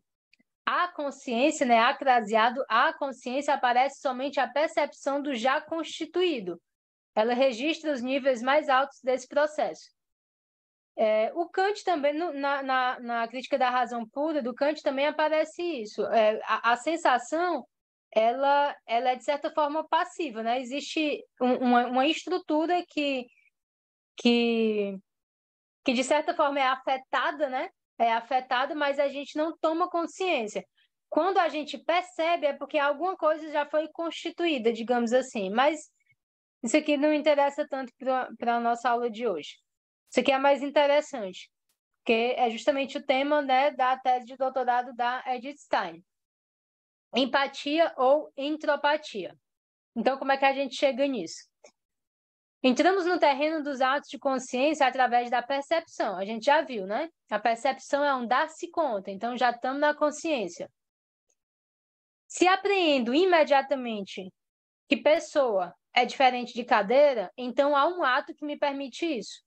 A consciência, né, acraseado, a consciência aparece somente a percepção do já constituído. Ela registra os níveis mais altos desse processo. É, o Kant também, no, na, na, na, crítica da razão pura do Kant, também aparece isso. É, a, a sensação ela, ela é de certa forma passiva, né? Existe um, uma, uma estrutura que, que, que de certa forma é afetada, né? É afetada, mas a gente não toma consciência. Quando a gente percebe é porque alguma coisa já foi constituída, digamos assim. Mas isso aqui não interessa tanto para a nossa aula de hoje. Isso aqui é mais interessante, porque é justamente o tema né, da tese de doutorado da Edith Stein empatia ou entropatia. Então, como é que a gente chega nisso? Entramos no terreno dos atos de consciência através da percepção. A gente já viu, né? A percepção é um dar-se conta, então já estamos na consciência. Se apreendo imediatamente que pessoa é diferente de cadeira, então há um ato que me permite isso.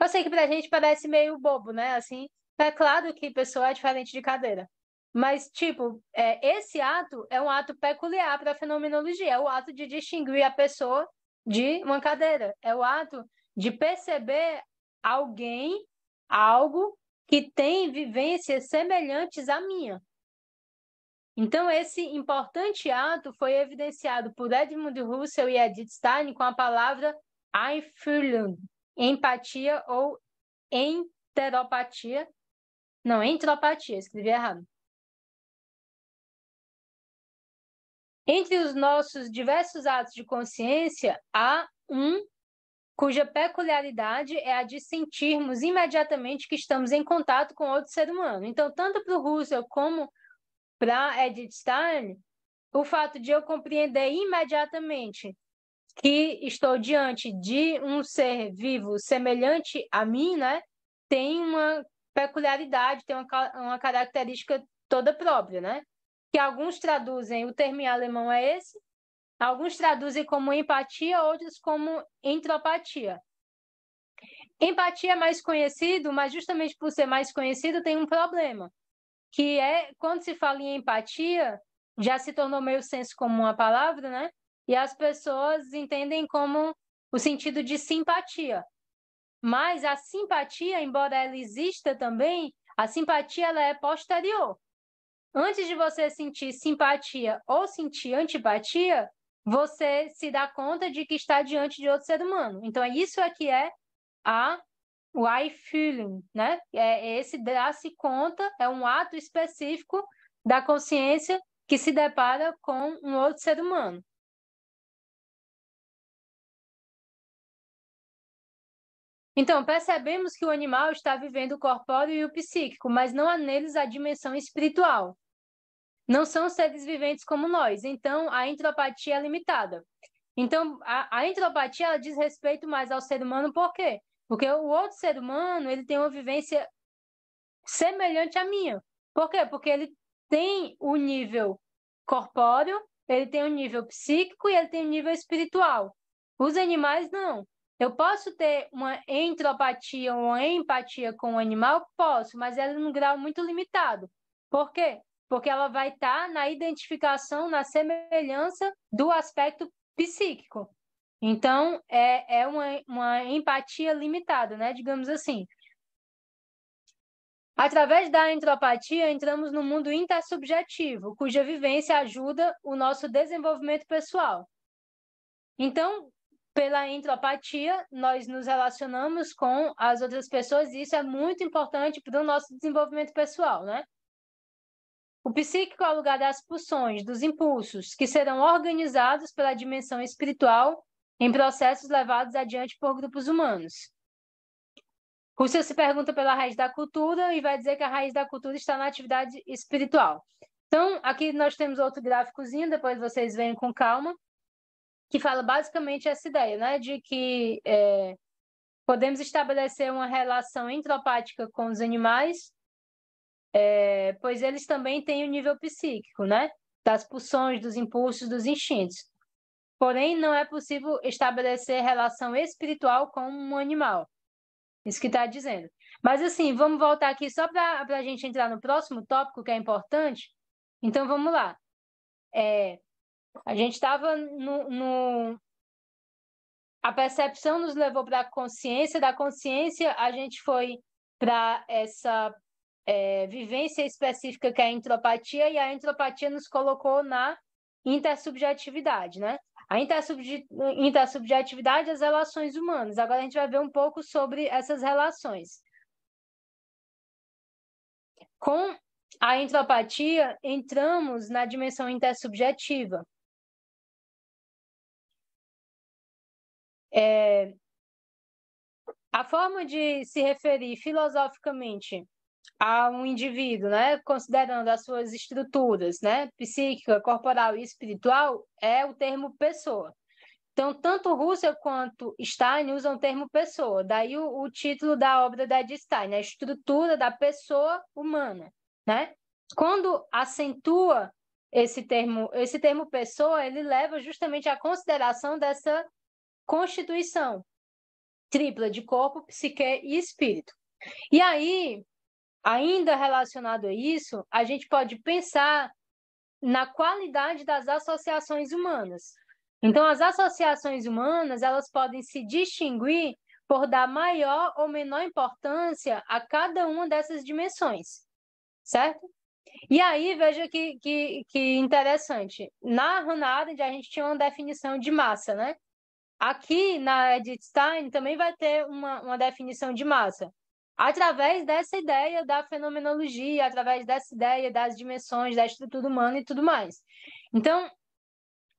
Eu sei que para a gente parece meio bobo, né? Assim, é claro que pessoa é diferente de cadeira. Mas, tipo, é, esse ato é um ato peculiar para a fenomenologia, é o ato de distinguir a pessoa de uma cadeira, é o ato de perceber alguém, algo que tem vivências semelhantes à minha. Então, esse importante ato foi evidenciado por Edmund Russell e Edith Stein com a palavra Einfühlung, empatia ou enteropatia. Não,
entropatia, escrevi errado. Entre
os nossos diversos atos de consciência, há um cuja peculiaridade é a de sentirmos imediatamente que estamos em contato com outro ser humano. Então, tanto para o Russell como para Edith Stein, o fato de eu compreender imediatamente que estou diante de um ser vivo semelhante a mim, né, tem uma peculiaridade, tem uma, uma característica toda própria, né? que alguns traduzem, o termo em alemão é esse, alguns traduzem como empatia, outros como entropatia. Empatia é mais conhecido, mas justamente por ser mais conhecido, tem um problema, que é quando se fala em empatia, já se tornou meio senso comum a palavra, né? E as pessoas entendem como o sentido de simpatia. Mas a simpatia, embora ela exista também, a simpatia ela é posterior. Antes de você sentir simpatia ou sentir antipatia, você se dá conta de que está diante de outro ser humano. Então, é isso aqui é a o I feeling, né? É, é esse dar-se conta, é um ato específico da consciência que se depara com um outro ser humano. Então, percebemos que o animal está vivendo o corpóreo e o psíquico, mas não há neles a dimensão espiritual não são seres viventes como nós, então a entropatia é limitada. Então, a, a entropatia ela diz respeito mais ao ser humano, por quê? Porque o outro ser humano ele tem uma vivência semelhante à minha. Por quê? Porque ele tem o nível corpóreo, ele tem o nível psíquico e ele tem o nível espiritual. Os animais não. Eu posso ter uma entropatia ou empatia com o animal? Posso, mas ela é num grau muito limitado. Por quê? porque ela vai estar tá na identificação, na semelhança do aspecto psíquico. Então, é, é uma, uma empatia limitada, né? digamos assim. Através da entropatia, entramos no mundo intersubjetivo, cuja vivência ajuda o nosso desenvolvimento pessoal. Então, pela entropatia, nós nos relacionamos com as outras pessoas e isso é muito importante para o nosso desenvolvimento pessoal, né? O psíquico é o lugar das pulsões, dos impulsos, que serão organizados pela dimensão espiritual em processos levados adiante por grupos humanos. Rousseau se pergunta pela raiz da cultura e vai dizer que a raiz da cultura está na atividade espiritual. Então, aqui nós temos outro gráficozinho, depois vocês veem com calma, que fala basicamente essa ideia, né, de que é, podemos estabelecer uma relação entropática com os animais é, pois eles também têm o nível psíquico, né? Das pulsões, dos impulsos, dos instintos. Porém, não é possível estabelecer relação espiritual com um animal. Isso que está dizendo. Mas assim, vamos voltar aqui só para a gente entrar no próximo tópico que é importante. Então vamos lá. É, a gente estava no, no, A percepção nos levou para a consciência, da consciência a gente foi para essa é, vivência específica que é a entropatia, e a entropatia nos colocou na intersubjetividade, né? A intersubjetividade as relações humanas. Agora a gente vai ver um pouco sobre essas relações. Com a entropatia, entramos na dimensão intersubjetiva. É... A forma de se referir filosoficamente a um indivíduo, né, considerando as suas estruturas, né, psíquica, corporal e espiritual, é o termo pessoa. Então, tanto Russell quanto Stein usam o termo pessoa. Daí o, o título da obra da de Stein, né? a estrutura da pessoa humana, né? Quando acentua esse termo, esse termo pessoa, ele leva justamente à consideração dessa constituição tripla de corpo, psique e espírito. E aí, Ainda relacionado a isso, a gente pode pensar na qualidade das associações humanas. Então, as associações humanas elas podem se distinguir por dar maior ou menor importância a cada uma dessas dimensões, certo? E aí, veja que, que, que interessante. Na Hannah Arendt, a gente tinha uma definição de massa, né? Aqui, na Edith Stein, também vai ter uma, uma definição de massa através dessa ideia da fenomenologia, através dessa ideia das dimensões, da estrutura humana e tudo mais. Então,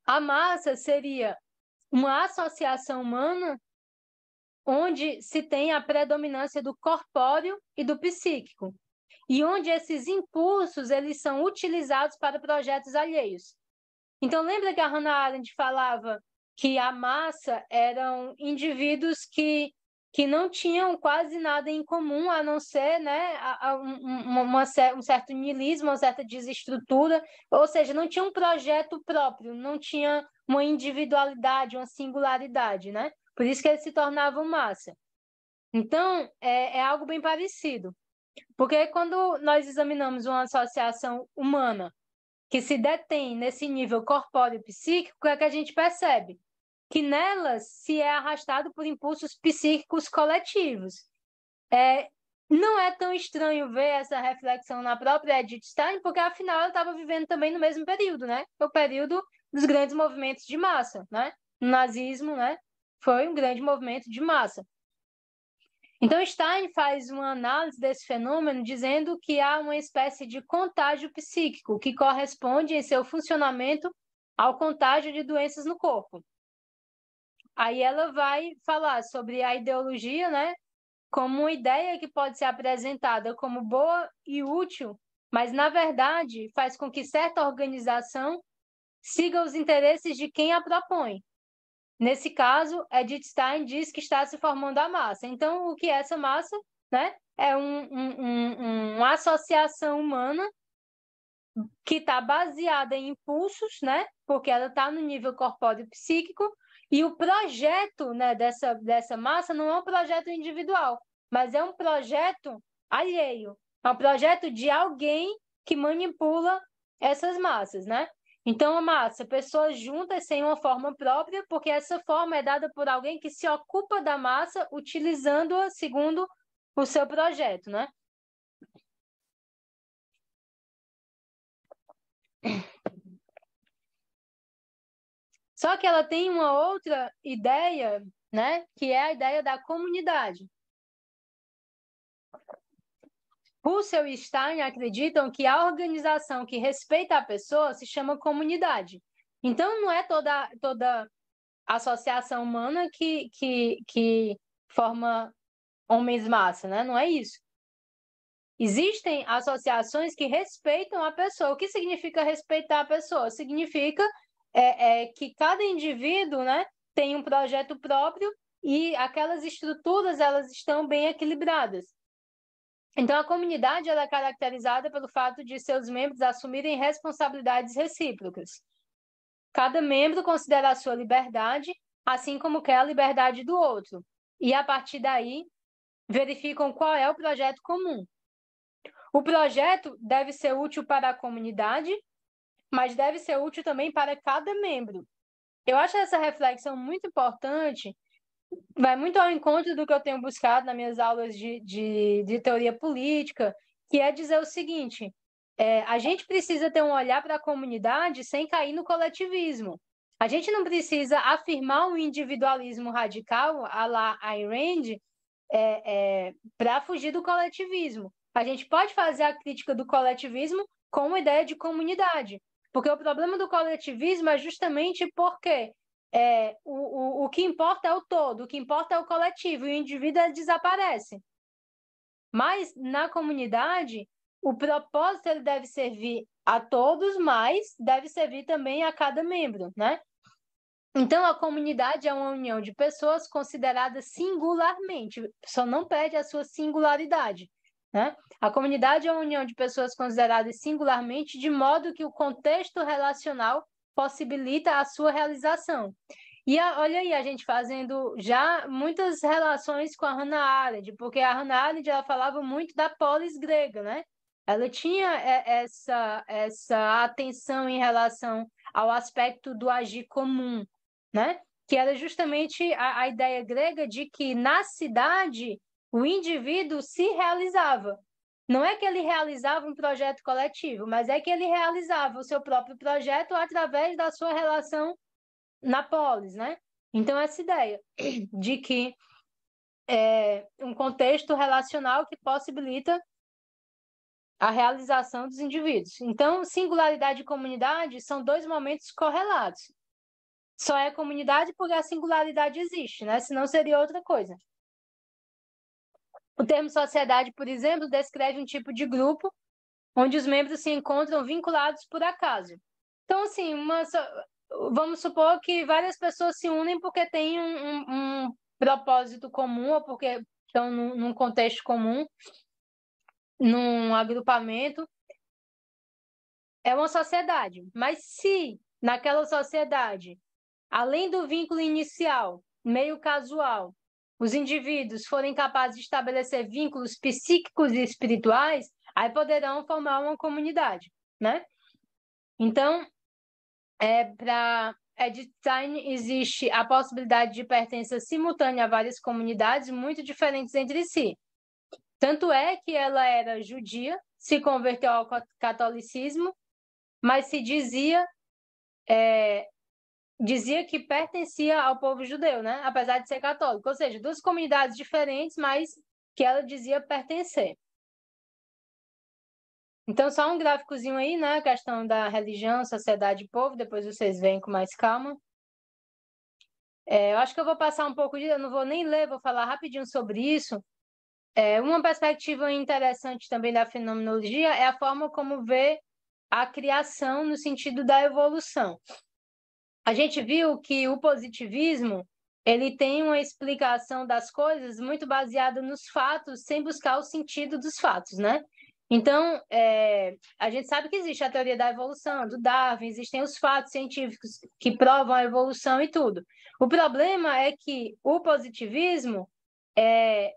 a massa seria uma associação humana onde se tem a predominância do corpóreo e do psíquico, e onde esses impulsos eles são utilizados para projetos alheios. Então, lembra que a Hannah Arendt falava que a massa eram indivíduos que que não tinham quase nada em comum, a não ser né, um uma, um certo niilismo, uma certa desestrutura, ou seja, não tinha um projeto próprio, não tinha uma individualidade, uma singularidade, né? Por isso que eles se tornavam massa. Então, é, é algo bem parecido. Porque quando nós examinamos uma associação humana que se detém nesse nível corpóreo e psíquico, é que a gente percebe que nelas se é arrastado por impulsos psíquicos coletivos. É, não é tão estranho ver essa reflexão na própria Edith Stein, porque afinal ela estava vivendo também no mesmo período, né? É o período dos grandes movimentos de massa, né? O nazismo, né? Foi um grande movimento de massa. Então Stein faz uma análise desse fenômeno dizendo que há uma espécie de contágio psíquico que corresponde em seu funcionamento ao contágio de doenças no corpo. Aí ela vai falar sobre a ideologia, né? Como uma ideia que pode ser apresentada como boa e útil, mas na verdade faz com que certa organização siga os interesses de quem a propõe. Nesse caso, Edith Stein diz que está se formando a massa. Então, o que é essa massa? Né? É um, um, um, uma associação humana que está baseada em impulsos, né? porque ela está no nível corpóreo e psíquico, e o projeto né, dessa, dessa massa não é um projeto individual, mas é um projeto alheio. É um projeto de alguém que manipula essas massas, né? Então, a massa, pessoas juntas sem uma forma própria, porque essa forma é dada por alguém que se ocupa da massa, utilizando-a segundo o seu projeto, né? Só que ela tem uma outra ideia, né? Que é a ideia da comunidade. Russell e Stein acreditam que a organização que respeita a pessoa se chama comunidade. Então, não é toda, toda associação humana que, que, que forma homens massa, né? Não é isso. Existem associações que respeitam a pessoa. O que significa respeitar a pessoa? Significa é, é que cada indivíduo né, tem um projeto próprio e aquelas estruturas elas estão bem equilibradas. Então, a comunidade é caracterizada pelo fato de seus membros assumirem responsabilidades recíprocas. Cada membro a sua liberdade, assim como quer a liberdade do outro, e a partir daí verificam qual é o projeto comum. O projeto deve ser útil para a comunidade mas deve ser útil também para cada membro. Eu acho essa reflexão muito importante, vai muito ao encontro do que eu tenho buscado nas minhas aulas de, de, de teoria política, que é dizer o seguinte: é, a gente precisa ter um olhar para a comunidade sem cair no coletivismo. A gente não precisa afirmar um individualismo radical, a la Ayn é, é, para fugir do coletivismo. A gente pode fazer a crítica do coletivismo com a ideia de comunidade. Porque o problema do coletivismo é justamente porque é, o, o, o que importa é o todo, o que importa é o coletivo, e o indivíduo desaparece. Mas na comunidade, o propósito ele deve servir a todos, mas deve servir também a cada membro, né? Então, a comunidade é uma união de pessoas consideradas singularmente, só não perde a sua singularidade. Né? A comunidade é uma união de pessoas consideradas singularmente, de modo que o contexto relacional possibilita a sua realização. E a, olha aí, a gente fazendo já muitas relações com a Hannah Arendt, porque a Hannah Arendt ela falava muito da polis grega, né? Ela tinha é, essa, essa atenção em relação ao aspecto do agir comum, né? Que era justamente a, a ideia grega de que na cidade o indivíduo se realizava. Não é que ele realizava um projeto coletivo, mas é que ele realizava o seu próprio projeto através da sua relação na polis, né? Então, essa ideia de que é um contexto relacional que possibilita a realização dos indivíduos. Então, singularidade e comunidade são dois momentos correlatos. Só é comunidade porque a singularidade existe, né? Senão seria outra coisa. O termo sociedade, por exemplo, descreve um tipo de grupo onde os membros se encontram vinculados por acaso. Então, assim, uma, vamos supor que várias pessoas se unem porque têm um, um, um propósito comum ou porque estão num, num contexto comum, num agrupamento. É uma sociedade. Mas se naquela sociedade, além do vínculo inicial, meio casual, os indivíduos forem capazes de estabelecer vínculos psíquicos e espirituais, aí poderão formar uma comunidade, né? Então, é para é Stein existe a possibilidade de pertença simultânea a várias comunidades muito diferentes entre si. Tanto é que ela era judia, se converteu ao catolicismo, mas se dizia é, dizia que pertencia ao povo judeu, né? apesar de ser católico. Ou seja, duas comunidades diferentes, mas que ela dizia pertencer. Então, só um gráficozinho aí, né? A questão da religião, sociedade e povo. Depois vocês veem com mais calma. É, eu acho que eu vou passar um pouco de. Eu não vou nem ler, vou falar rapidinho sobre isso. É, uma perspectiva interessante também da fenomenologia é a forma como vê a criação no sentido da evolução a gente viu que o positivismo ele tem uma explicação das coisas muito baseada nos fatos, sem buscar o sentido dos fatos, né? Então, é, a gente sabe que existe a teoria da evolução, do Darwin, existem os fatos científicos que provam a evolução e tudo. O problema é que o positivismo é,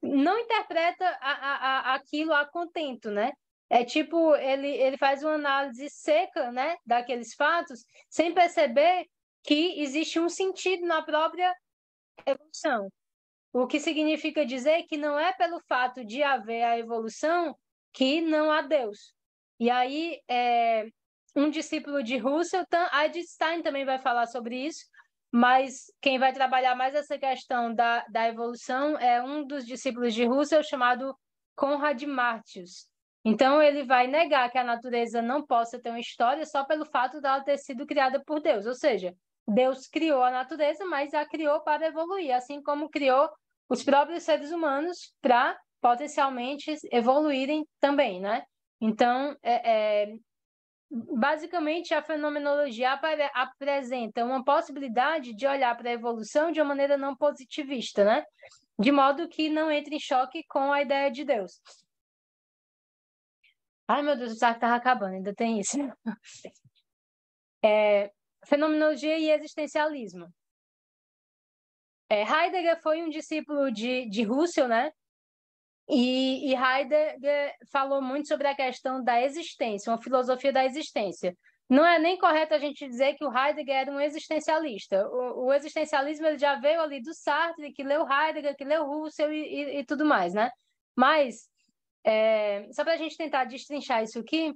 não interpreta a, a, a, aquilo a contento, né? É tipo, ele, ele faz uma análise seca né, daqueles fatos, sem perceber que existe um sentido na própria evolução. O que significa dizer que não é pelo fato de haver a evolução que não há Deus. E aí, é, um discípulo de Russell, Einstein também vai falar sobre isso, mas quem vai trabalhar mais essa questão da, da evolução é um dos discípulos de Russell chamado Conrad Martius. Então, ele vai negar que a natureza não possa ter uma história só pelo fato dela ter sido criada por Deus. Ou seja, Deus criou a natureza, mas a criou para evoluir, assim como criou os próprios seres humanos para potencialmente evoluírem também, né? Então, é, é, basicamente, a fenomenologia apresenta uma possibilidade de olhar para a evolução de uma maneira não positivista, né? De modo que não entre em choque com a ideia de Deus. Ai, meu Deus, o saco estava acabando, ainda tem isso. É, fenomenologia e existencialismo. É, Heidegger foi um discípulo de, de Husserl, né? E, e, Heidegger falou muito sobre a questão da existência, uma filosofia da existência. Não é nem correto a gente dizer que o Heidegger era um existencialista. O, o existencialismo ele já veio ali do Sartre, que leu Heidegger, que leu Husserl e, e, e tudo mais, né? Mas é, só para a gente tentar destrinchar isso aqui,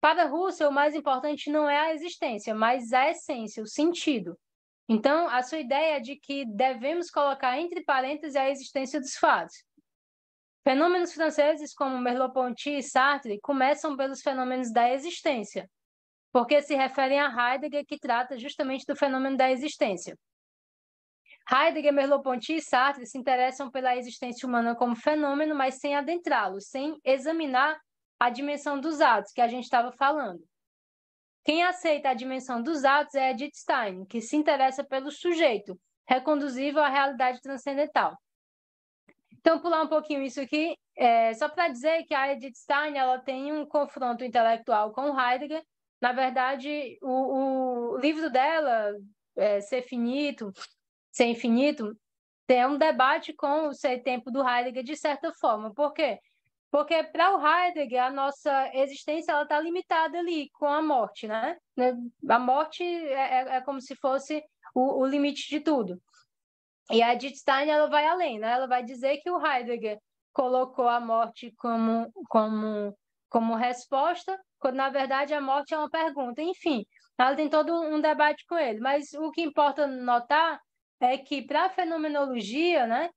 para Russell, o mais importante não é a existência, mas a essência, o sentido. Então, a sua ideia é de que devemos colocar entre parênteses a existência dos fatos. Fenômenos franceses como Merleau-Ponty e Sartre começam pelos fenômenos da existência, porque se referem a Heidegger, que trata justamente do fenômeno da existência. Heidegger, Merleau-Ponty e Sartre se interessam pela existência humana como fenômeno, mas sem adentrá-lo, sem examinar a dimensão dos atos que a gente estava falando. Quem aceita a dimensão dos atos é Edith Stein, que se interessa pelo sujeito, reconduzível à realidade transcendental. Então, pular um pouquinho isso aqui, é, só para dizer que a Edith Stein ela tem um confronto intelectual com Heidegger. Na verdade, o, o livro dela, é, Ser Finito, ser infinito, tem um debate com o ser tempo do Heidegger de certa forma. Por quê? Porque para o Heidegger a nossa existência ela está limitada ali com a morte, né? né? A morte é, é, é como se fosse o, o, limite de tudo. E a Edith Stein ela vai além, né? Ela vai dizer que o Heidegger colocou a morte como como como resposta, quando na verdade a morte é uma pergunta. Enfim, ela tem todo um debate com ele. Mas o que importa notar é que para a fenomenologia, né,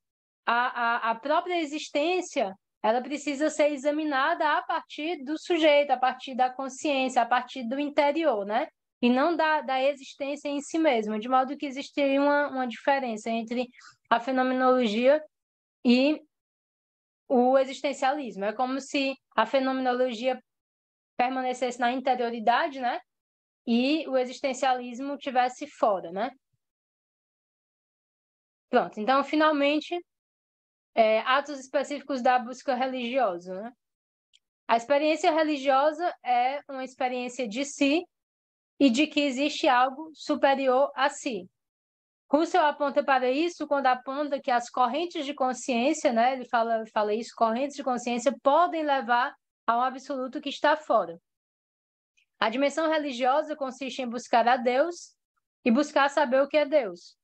a, a, a própria existência ela precisa ser examinada a partir do sujeito, a partir da consciência, a partir do interior, né? E não da, da existência em si mesma, de modo que existiria uma, uma diferença entre a fenomenologia e o existencialismo. É como se a fenomenologia permanecesse na interioridade, né? E o existencialismo tivesse fora, né? Pronto, então, finalmente, é, atos específicos da busca religiosa. Né? A experiência religiosa é uma experiência de si e de que existe algo superior a si. Russell aponta para isso quando aponta que as correntes de consciência, né, ele fala, fala isso, correntes de consciência podem levar ao absoluto que está fora. A dimensão religiosa consiste em buscar a Deus e buscar saber o que é Deus.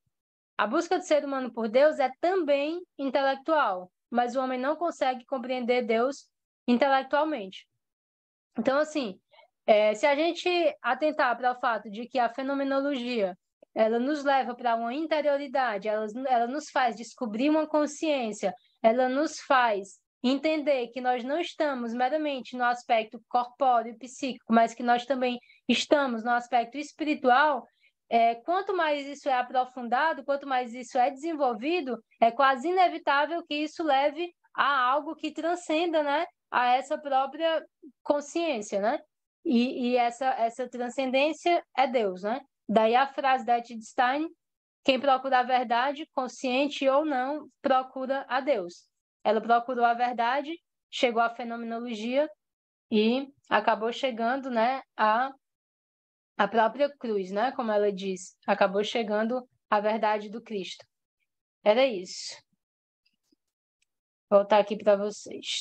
A busca do ser humano por Deus é também intelectual, mas o homem não consegue compreender Deus intelectualmente. Então, assim, é, se a gente atentar para o fato de que a fenomenologia ela nos leva para uma interioridade, ela, ela nos faz descobrir uma consciência, ela nos faz entender que nós não estamos meramente no aspecto corpóreo e psíquico, mas que nós também estamos no aspecto espiritual, é, quanto mais isso é aprofundado, quanto mais isso é desenvolvido, é quase inevitável que isso leve a algo que transcenda, né, a essa própria consciência, né? E, e essa essa transcendência é Deus, né? Daí a frase da Stein, quem procura a verdade, consciente ou não, procura a Deus. Ela procurou a verdade, chegou à fenomenologia e acabou chegando, né, a a própria cruz, né? Como ela diz, acabou chegando à verdade do Cristo. Era isso. Vou voltar aqui para vocês.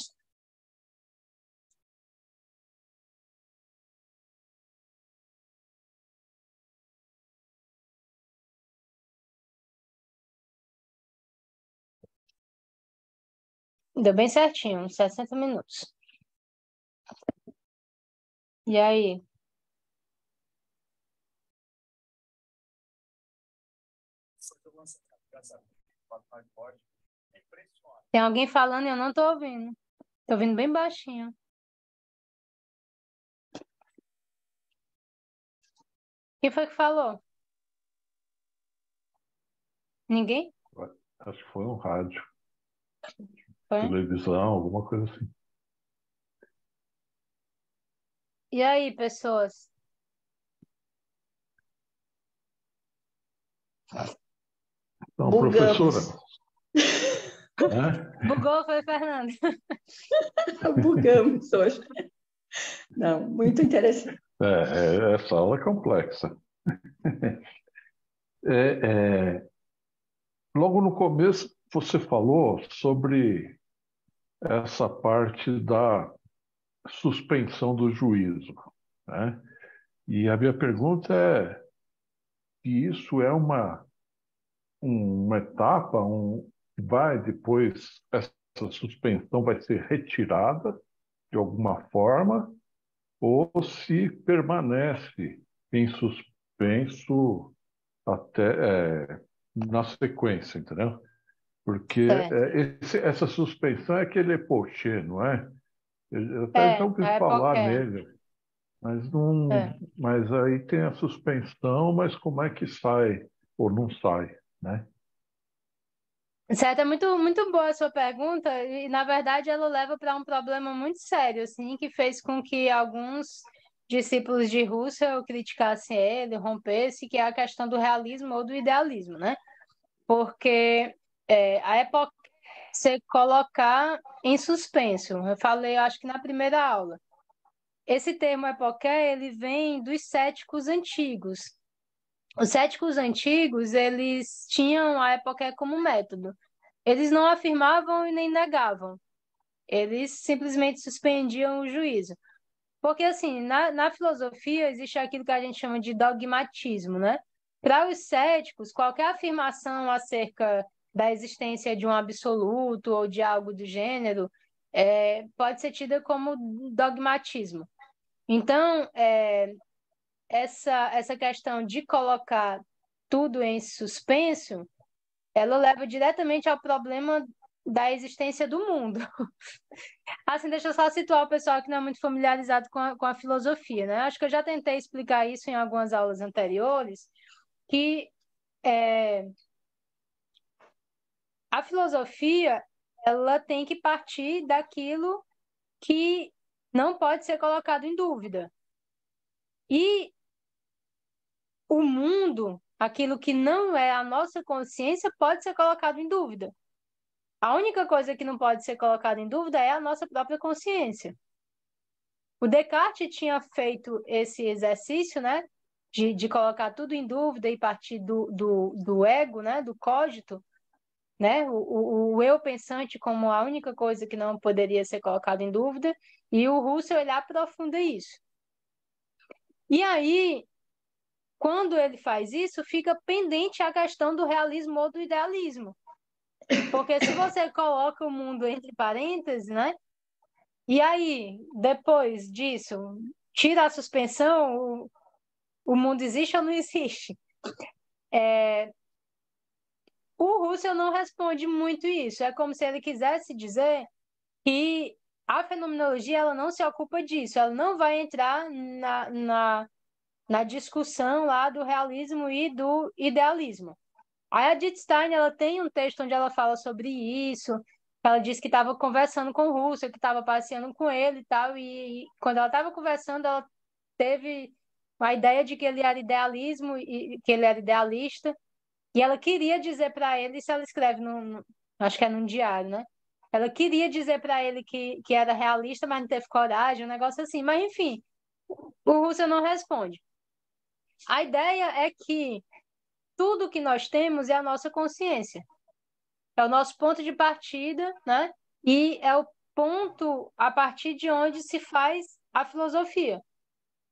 Deu bem certinho, 60 minutos. E aí? Tem alguém falando e eu não estou ouvindo. Estou ouvindo bem baixinho.
Quem foi que falou? Ninguém?
Acho que foi um rádio. Foi? Televisão, alguma coisa assim.
E aí, pessoas?
Então, professora,
Hã?
Bugou foi Fernando.
Bugamos hoje. Não, muito interessante. É, é, essa aula é complexa. É, é, logo no começo, você falou sobre essa parte da suspensão do juízo. Né? E a minha pergunta é se isso é uma, uma etapa, um, vai depois, essa suspensão vai ser retirada de alguma forma, ou se permanece em suspenso até é, na sequência, entendeu? Porque é. esse, essa suspensão é aquele epochê, não é? Eu até é, já ouvi é falar nele. Mas, não, é. mas aí tem a suspensão, mas como é que sai ou não sai, né?
Certo, é muito, muito boa a sua pergunta, e na verdade ela leva para um problema muito sério, assim, que fez com que alguns discípulos de Russell criticassem ele, rompesse, que é a questão do realismo ou do idealismo, né? Porque é, a época você colocar em suspenso, eu falei, eu acho que na primeira aula. Esse termo epoqué, ele vem dos céticos antigos, os céticos antigos, eles tinham a época como método. Eles não afirmavam e nem negavam. Eles simplesmente suspendiam o juízo. Porque, assim, na, na filosofia existe aquilo que a gente chama de dogmatismo, né? Para os céticos, qualquer afirmação acerca da existência de um absoluto ou de algo do gênero é, pode ser tida como dogmatismo. Então, é, essa, essa questão de colocar tudo em suspenso, ela leva diretamente ao problema da existência do mundo. Assim, deixa eu só situar o pessoal que não é muito familiarizado com a, com a filosofia, né? Acho que eu já tentei explicar isso em algumas aulas anteriores, que é, a filosofia ela tem que partir daquilo que não pode ser colocado em dúvida. E o mundo, aquilo que não é a nossa consciência, pode ser colocado em dúvida. A única coisa que não pode ser colocada em dúvida é a nossa própria consciência. O Descartes tinha feito esse exercício, né? De, de colocar tudo em dúvida e partir do, do, do ego, né? Do cógito, né? O, o, o, eu pensante como a única coisa que não poderia ser colocada em dúvida. E o Russell, ele aprofunda isso. E aí, quando ele faz isso, fica pendente a questão do realismo ou do idealismo. Porque se você coloca o mundo entre parênteses, né? E aí, depois disso, tira a suspensão, o, o mundo existe ou não existe? É, o Russell não responde muito isso. É como se ele quisesse dizer que a fenomenologia ela não se ocupa disso, ela não vai entrar na, na na discussão lá do realismo e do idealismo. A Edith Stein ela tem um texto onde ela fala sobre isso. Ela diz que estava conversando com o Russo, que estava passeando com ele e tal. E, e quando ela estava conversando, ela teve uma ideia de que ele era idealismo e que ele era idealista. E ela queria dizer para ele, se ela escreve no, acho que é num diário, né? Ela queria dizer para ele que, que era realista, mas não teve coragem, um negócio assim. Mas enfim, o Russo não responde. A ideia é que tudo que nós temos é a nossa consciência. É o nosso ponto de partida, né? E é o ponto a partir de onde se faz a filosofia.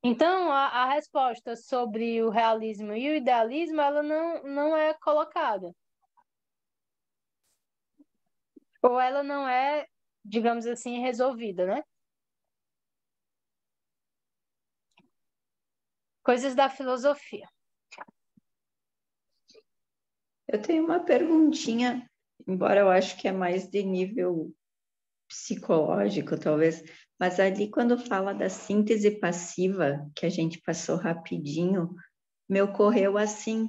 Então, a, a resposta sobre o realismo e o idealismo, ela não, não é colocada. Ou ela não é, digamos assim, resolvida, né? Coisas da filosofia.
Eu tenho uma perguntinha, embora eu acho que é mais de nível psicológico, talvez, mas ali quando fala da síntese passiva, que a gente passou rapidinho, me ocorreu assim,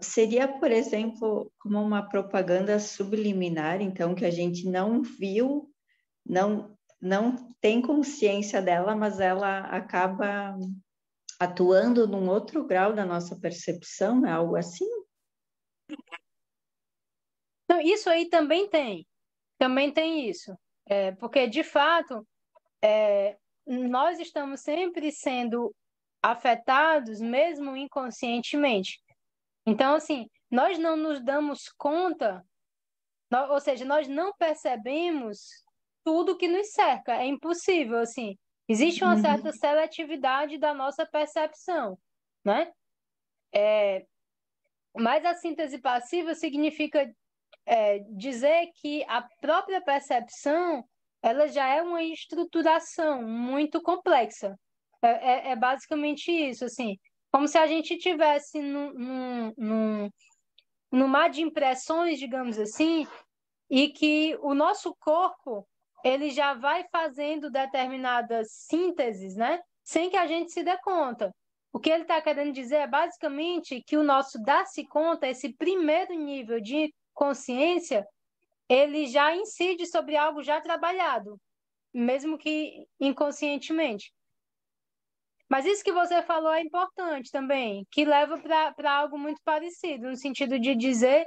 seria, por exemplo, como uma propaganda subliminar, então, que a gente não viu, não, não tem consciência dela, mas ela acaba atuando num outro grau da nossa percepção, é algo assim? então
isso aí também tem, também tem isso, é, porque de fato é, nós estamos sempre sendo afetados, mesmo inconscientemente. Então, assim, nós não nos damos conta, ou seja, nós não percebemos tudo que nos cerca. É impossível, assim. Existe uma uhum. certa seletividade da nossa percepção, né? É, mas a síntese passiva significa é, dizer que a própria percepção ela já é uma estruturação muito complexa. É, é, é basicamente isso, assim, como se a gente tivesse num, num, num, mar de impressões, digamos assim, e que o nosso corpo ele já vai fazendo determinadas sínteses, né? Sem que a gente se dê conta. O que ele está querendo dizer é basicamente que o nosso dar-se conta, esse primeiro nível de consciência, ele já incide sobre algo já trabalhado, mesmo que inconscientemente. Mas isso que você falou é importante também, que leva para algo muito parecido, no sentido de dizer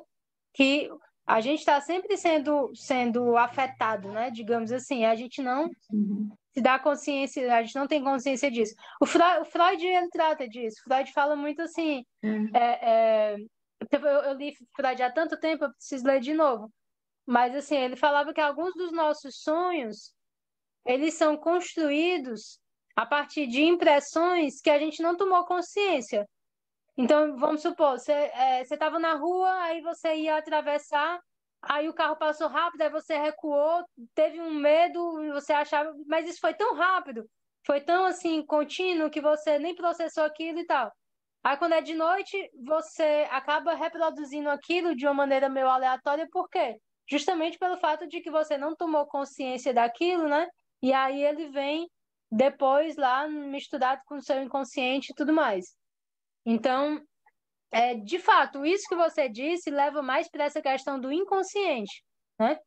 que a gente está sempre sendo, sendo afetado, né? Digamos assim, a gente não uhum. se dá consciência, a gente não tem consciência disso. O Freud, o Freud ele trata disso. Freud fala muito assim. Uhum. É, é, tipo, eu, eu, li Freud há tanto tempo, eu preciso ler de novo. Mas assim, ele falava que alguns dos nossos sonhos eles são construídos a partir de impressões que a gente não tomou consciência. Então, vamos supor, você é, estava na rua, aí você ia atravessar, aí o carro passou rápido, aí você recuou, teve um medo, você achava. Mas isso foi tão rápido, foi tão assim, contínuo, que você nem processou aquilo e tal. Aí, quando é de noite, você acaba reproduzindo aquilo de uma maneira meio aleatória, por quê? Justamente pelo fato de que você não tomou consciência daquilo, né? E aí ele vem depois lá misturado com o seu inconsciente e tudo mais. Então, é, de fato, isso que você disse leva mais para essa questão do inconsciente, né?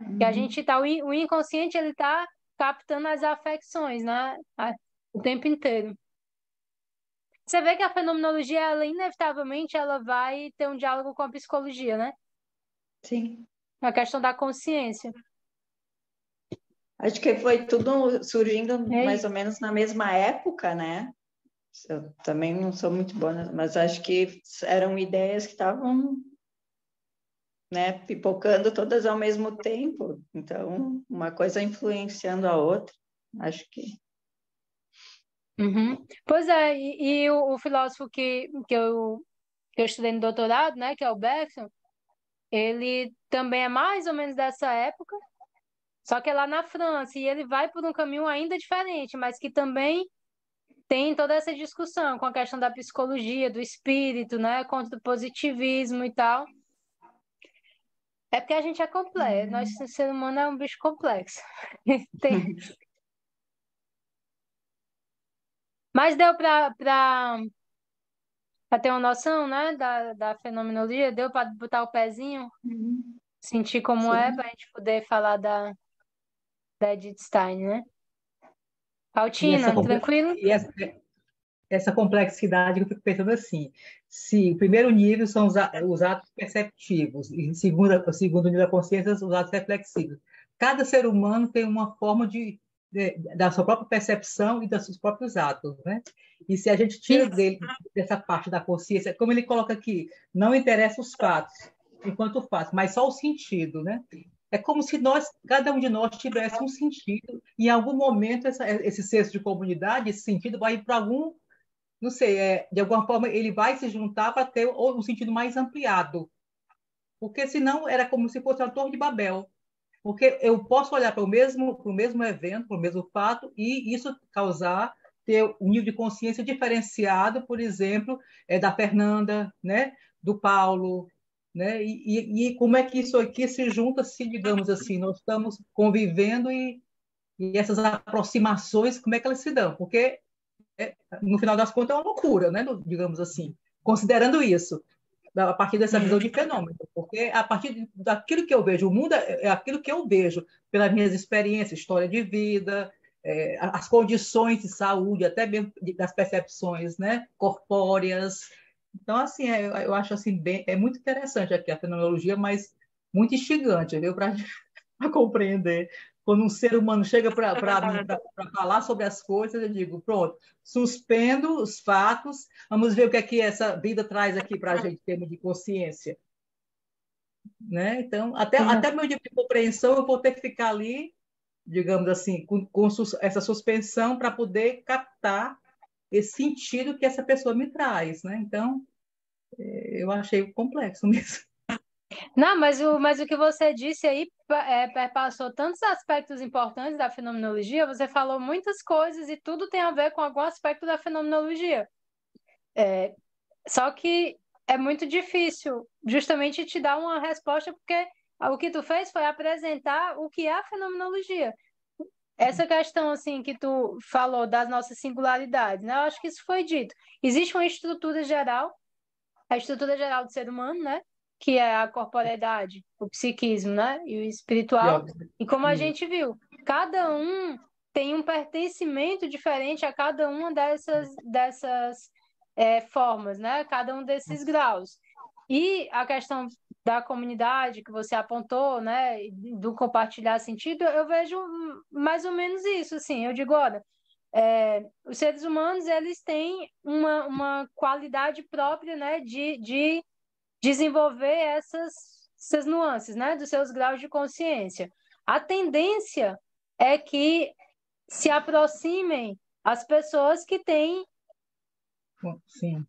Uhum. Que a uhum. gente tá, o inconsciente ele tá captando as afecções, né? O tempo inteiro. Você vê que a fenomenologia, ela inevitavelmente, ela vai ter um diálogo com a psicologia, né? Sim. A questão da consciência.
Acho que foi tudo surgindo é mais ou menos na mesma época, né? Eu também não sou muito boa, mas acho que eram ideias que estavam né, pipocando todas ao mesmo tempo. Então, uma coisa influenciando a outra. Acho que Uhum.
Pois é, e, e o, o, filósofo que, que, eu, que eu estudei no doutorado, né, que é o Bergson, ele também é mais ou menos dessa época, só que é lá na França, e ele vai por um caminho ainda diferente, mas que também tem toda essa discussão com a questão da psicologia, do espírito, né, contra o positivismo e tal. É porque a gente é complexo, nós, uhum. ser humano, é um bicho complexo. tem... Mas deu para pra... pra, ter uma noção, né, da, da fenomenologia, deu para botar o pezinho, uhum. sentir como é Sim. é, para a gente poder falar da, da Edith Stein, né?
Pautina, tranquilo? E essa, essa, complexidade eu fico pensando assim, se o primeiro nível são os, os atos perceptivos, e segundo, o segundo nível da consciência os atos reflexivos. Cada ser humano tem uma forma de, de da sua própria percepção e dos seus próprios atos, né? E se a gente tira dele dessa parte da consciência, como ele coloca aqui, não interessa os fatos, enquanto faz, mas só o sentido, né? É como se nós, cada um de nós, tivesse um sentido. E em algum momento, essa, esse senso de comunidade, esse sentido vai para algum, não sei, é, de alguma forma ele vai se juntar para ter um sentido mais ampliado. Porque senão era como se fosse a Torre de Babel. Porque eu posso olhar para o mesmo, para o mesmo evento, para o mesmo fato, e isso causar ter um nível de consciência diferenciado, por exemplo, é, da Fernanda, né, do Paulo, né? E, e, e como é que isso aqui se junta, se digamos assim, nós estamos convivendo e, e essas aproximações, como é que elas se dão? Porque é, no final das contas é uma loucura, né? Digamos assim, considerando isso a partir dessa visão de fenômeno, porque a partir daquilo que eu vejo, o mundo é, é aquilo que eu vejo pelas minhas experiências, história de vida, é, as condições de saúde, até mesmo das percepções né, corpóreas, então, assim, é, eu, eu acho assim, bem, é muito interessante aqui a fenomenologia, mas muito instigante, viu, para compreender. Quando um ser humano chega para é falar sobre as coisas, eu digo, pronto, suspendo os fatos, vamos ver o que é que essa vida traz aqui para a gente em termos de consciência. Né? Então, até, uhum. até meu dia de compreensão, eu vou ter que ficar ali, digamos assim, com, com essa suspensão para poder captar esse sentido que essa pessoa me traz, né? Então, é, eu achei complexo mesmo.
Não, mas o, mas o que você disse aí é, passou tantos aspectos importantes da fenomenologia, você falou muitas coisas e tudo tem a ver com algum aspecto da fenomenologia. É, só que é muito difícil justamente te dar uma resposta, porque o que tu fez foi apresentar o que é a fenomenologia. Essa questão assim que tu falou das nossas singularidades, né? Eu acho que isso foi dito. Existe uma estrutura geral, a estrutura geral do ser humano, né? Que é a corporeidade, o psiquismo, né? E o espiritual. E como a gente viu, cada um tem um pertencimento diferente a cada uma dessas dessas é, formas, né? Cada um desses graus. E a questão da comunidade que você apontou, né, do compartilhar sentido, eu vejo mais ou menos isso, assim, eu digo, olha, é, os seres humanos, eles têm uma, uma qualidade própria, né, de, de desenvolver essas, essas nuances, né, dos seus graus de consciência. A tendência é que se aproximem as pessoas que têm Sim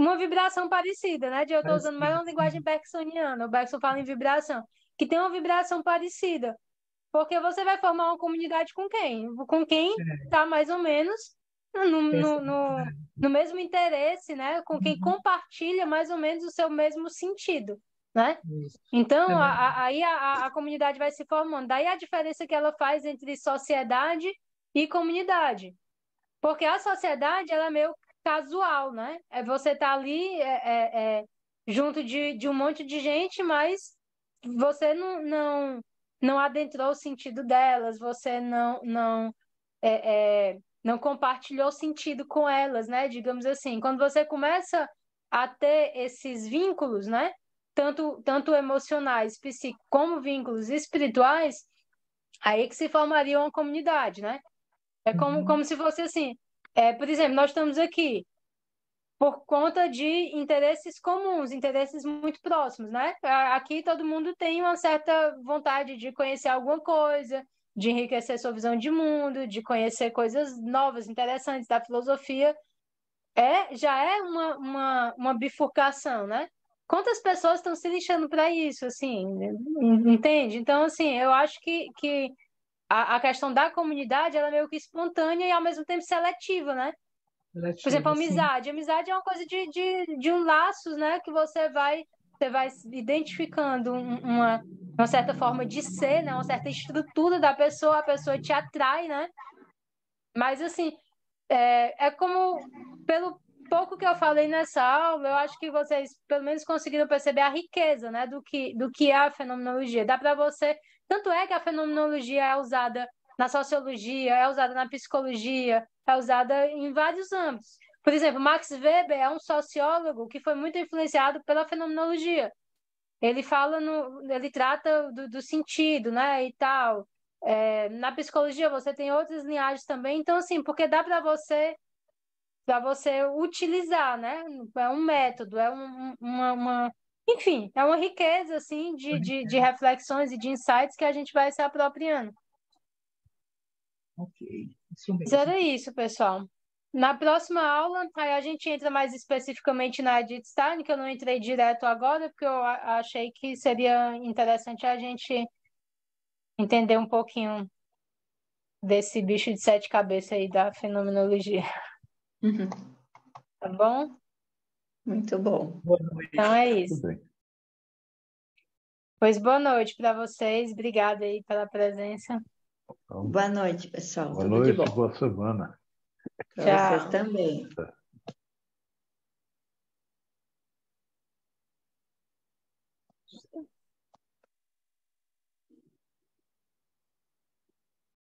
uma vibração parecida, né? De eu estou usando mais uma linguagem Bergsoniana, o Bergson fala em vibração, que tem uma vibração parecida. Porque você vai formar uma comunidade com quem? Com quem está é. mais ou menos no, no, no, no, mesmo interesse, né? Com quem uhum. compartilha mais ou menos o seu mesmo sentido, né? Então, é aí a, a, a comunidade vai se formando. Daí a diferença que ela faz entre sociedade e comunidade. Porque a sociedade, ela é meio casual, né? É você tá ali é, é, é, junto de, de um monte de gente, mas você não, não, não adentrou o sentido delas, você não, não, é, é não compartilhou sentido com elas, né? Digamos assim, quando você começa a ter esses vínculos, né? Tanto, tanto emocionais, psíquicos, como vínculos espirituais, aí que se formaria uma comunidade, né? É como, uhum. como se fosse assim, é, por exemplo, nós estamos aqui por conta de interesses comuns, interesses muito próximos, né? Aqui todo mundo tem uma certa vontade de conhecer alguma coisa, de enriquecer sua visão de mundo, de conhecer coisas novas, interessantes da filosofia. É, já é uma, uma, uma bifurcação, né? Quantas pessoas estão se lixando para isso, assim, entende? Então, assim, eu acho que, que a, a questão da comunidade ela é meio que espontânea e ao mesmo tempo seletiva, né? Por exemplo, amizade. Sim. Amizade é uma coisa de, de, de um laços, né? Que você vai você vai identificando uma, uma certa forma de ser, né? Uma certa estrutura da pessoa, a pessoa te atrai, né? Mas assim, é, é como pelo pouco que eu falei nessa aula, eu acho que vocês pelo menos conseguiram perceber a riqueza, né? Do que do que é a fenomenologia. Dá para você tanto é que a fenomenologia é usada na sociologia, é usada na psicologia, é usada em vários âmbitos. Por exemplo, Max Weber é um sociólogo que foi muito influenciado pela fenomenologia. Ele fala, no, ele trata do, do sentido, né, e tal. É, na psicologia você tem outras linhagens também, então assim, porque dá para você para você utilizar, né? É um método, é um, uma, uma, enfim, é uma riqueza assim de, de, de reflexões e de insights que a gente vai se apropriando.
Ok, isso mesmo. Isso
era isso, pessoal. Na próxima aula, aí a gente entra mais especificamente na Edith Stein, que eu não entrei direto agora, porque eu achei que seria interessante a gente entender um pouquinho desse bicho de sete cabeças aí da fenomenologia. Uhum. Tá bom?
Muito bom. Boa noite. Então
é isso. Pois boa noite para vocês. Obrigada aí pela presença.
Então, boa noite, pessoal. Boa Tudo noite, boa semana. tchau vocês também.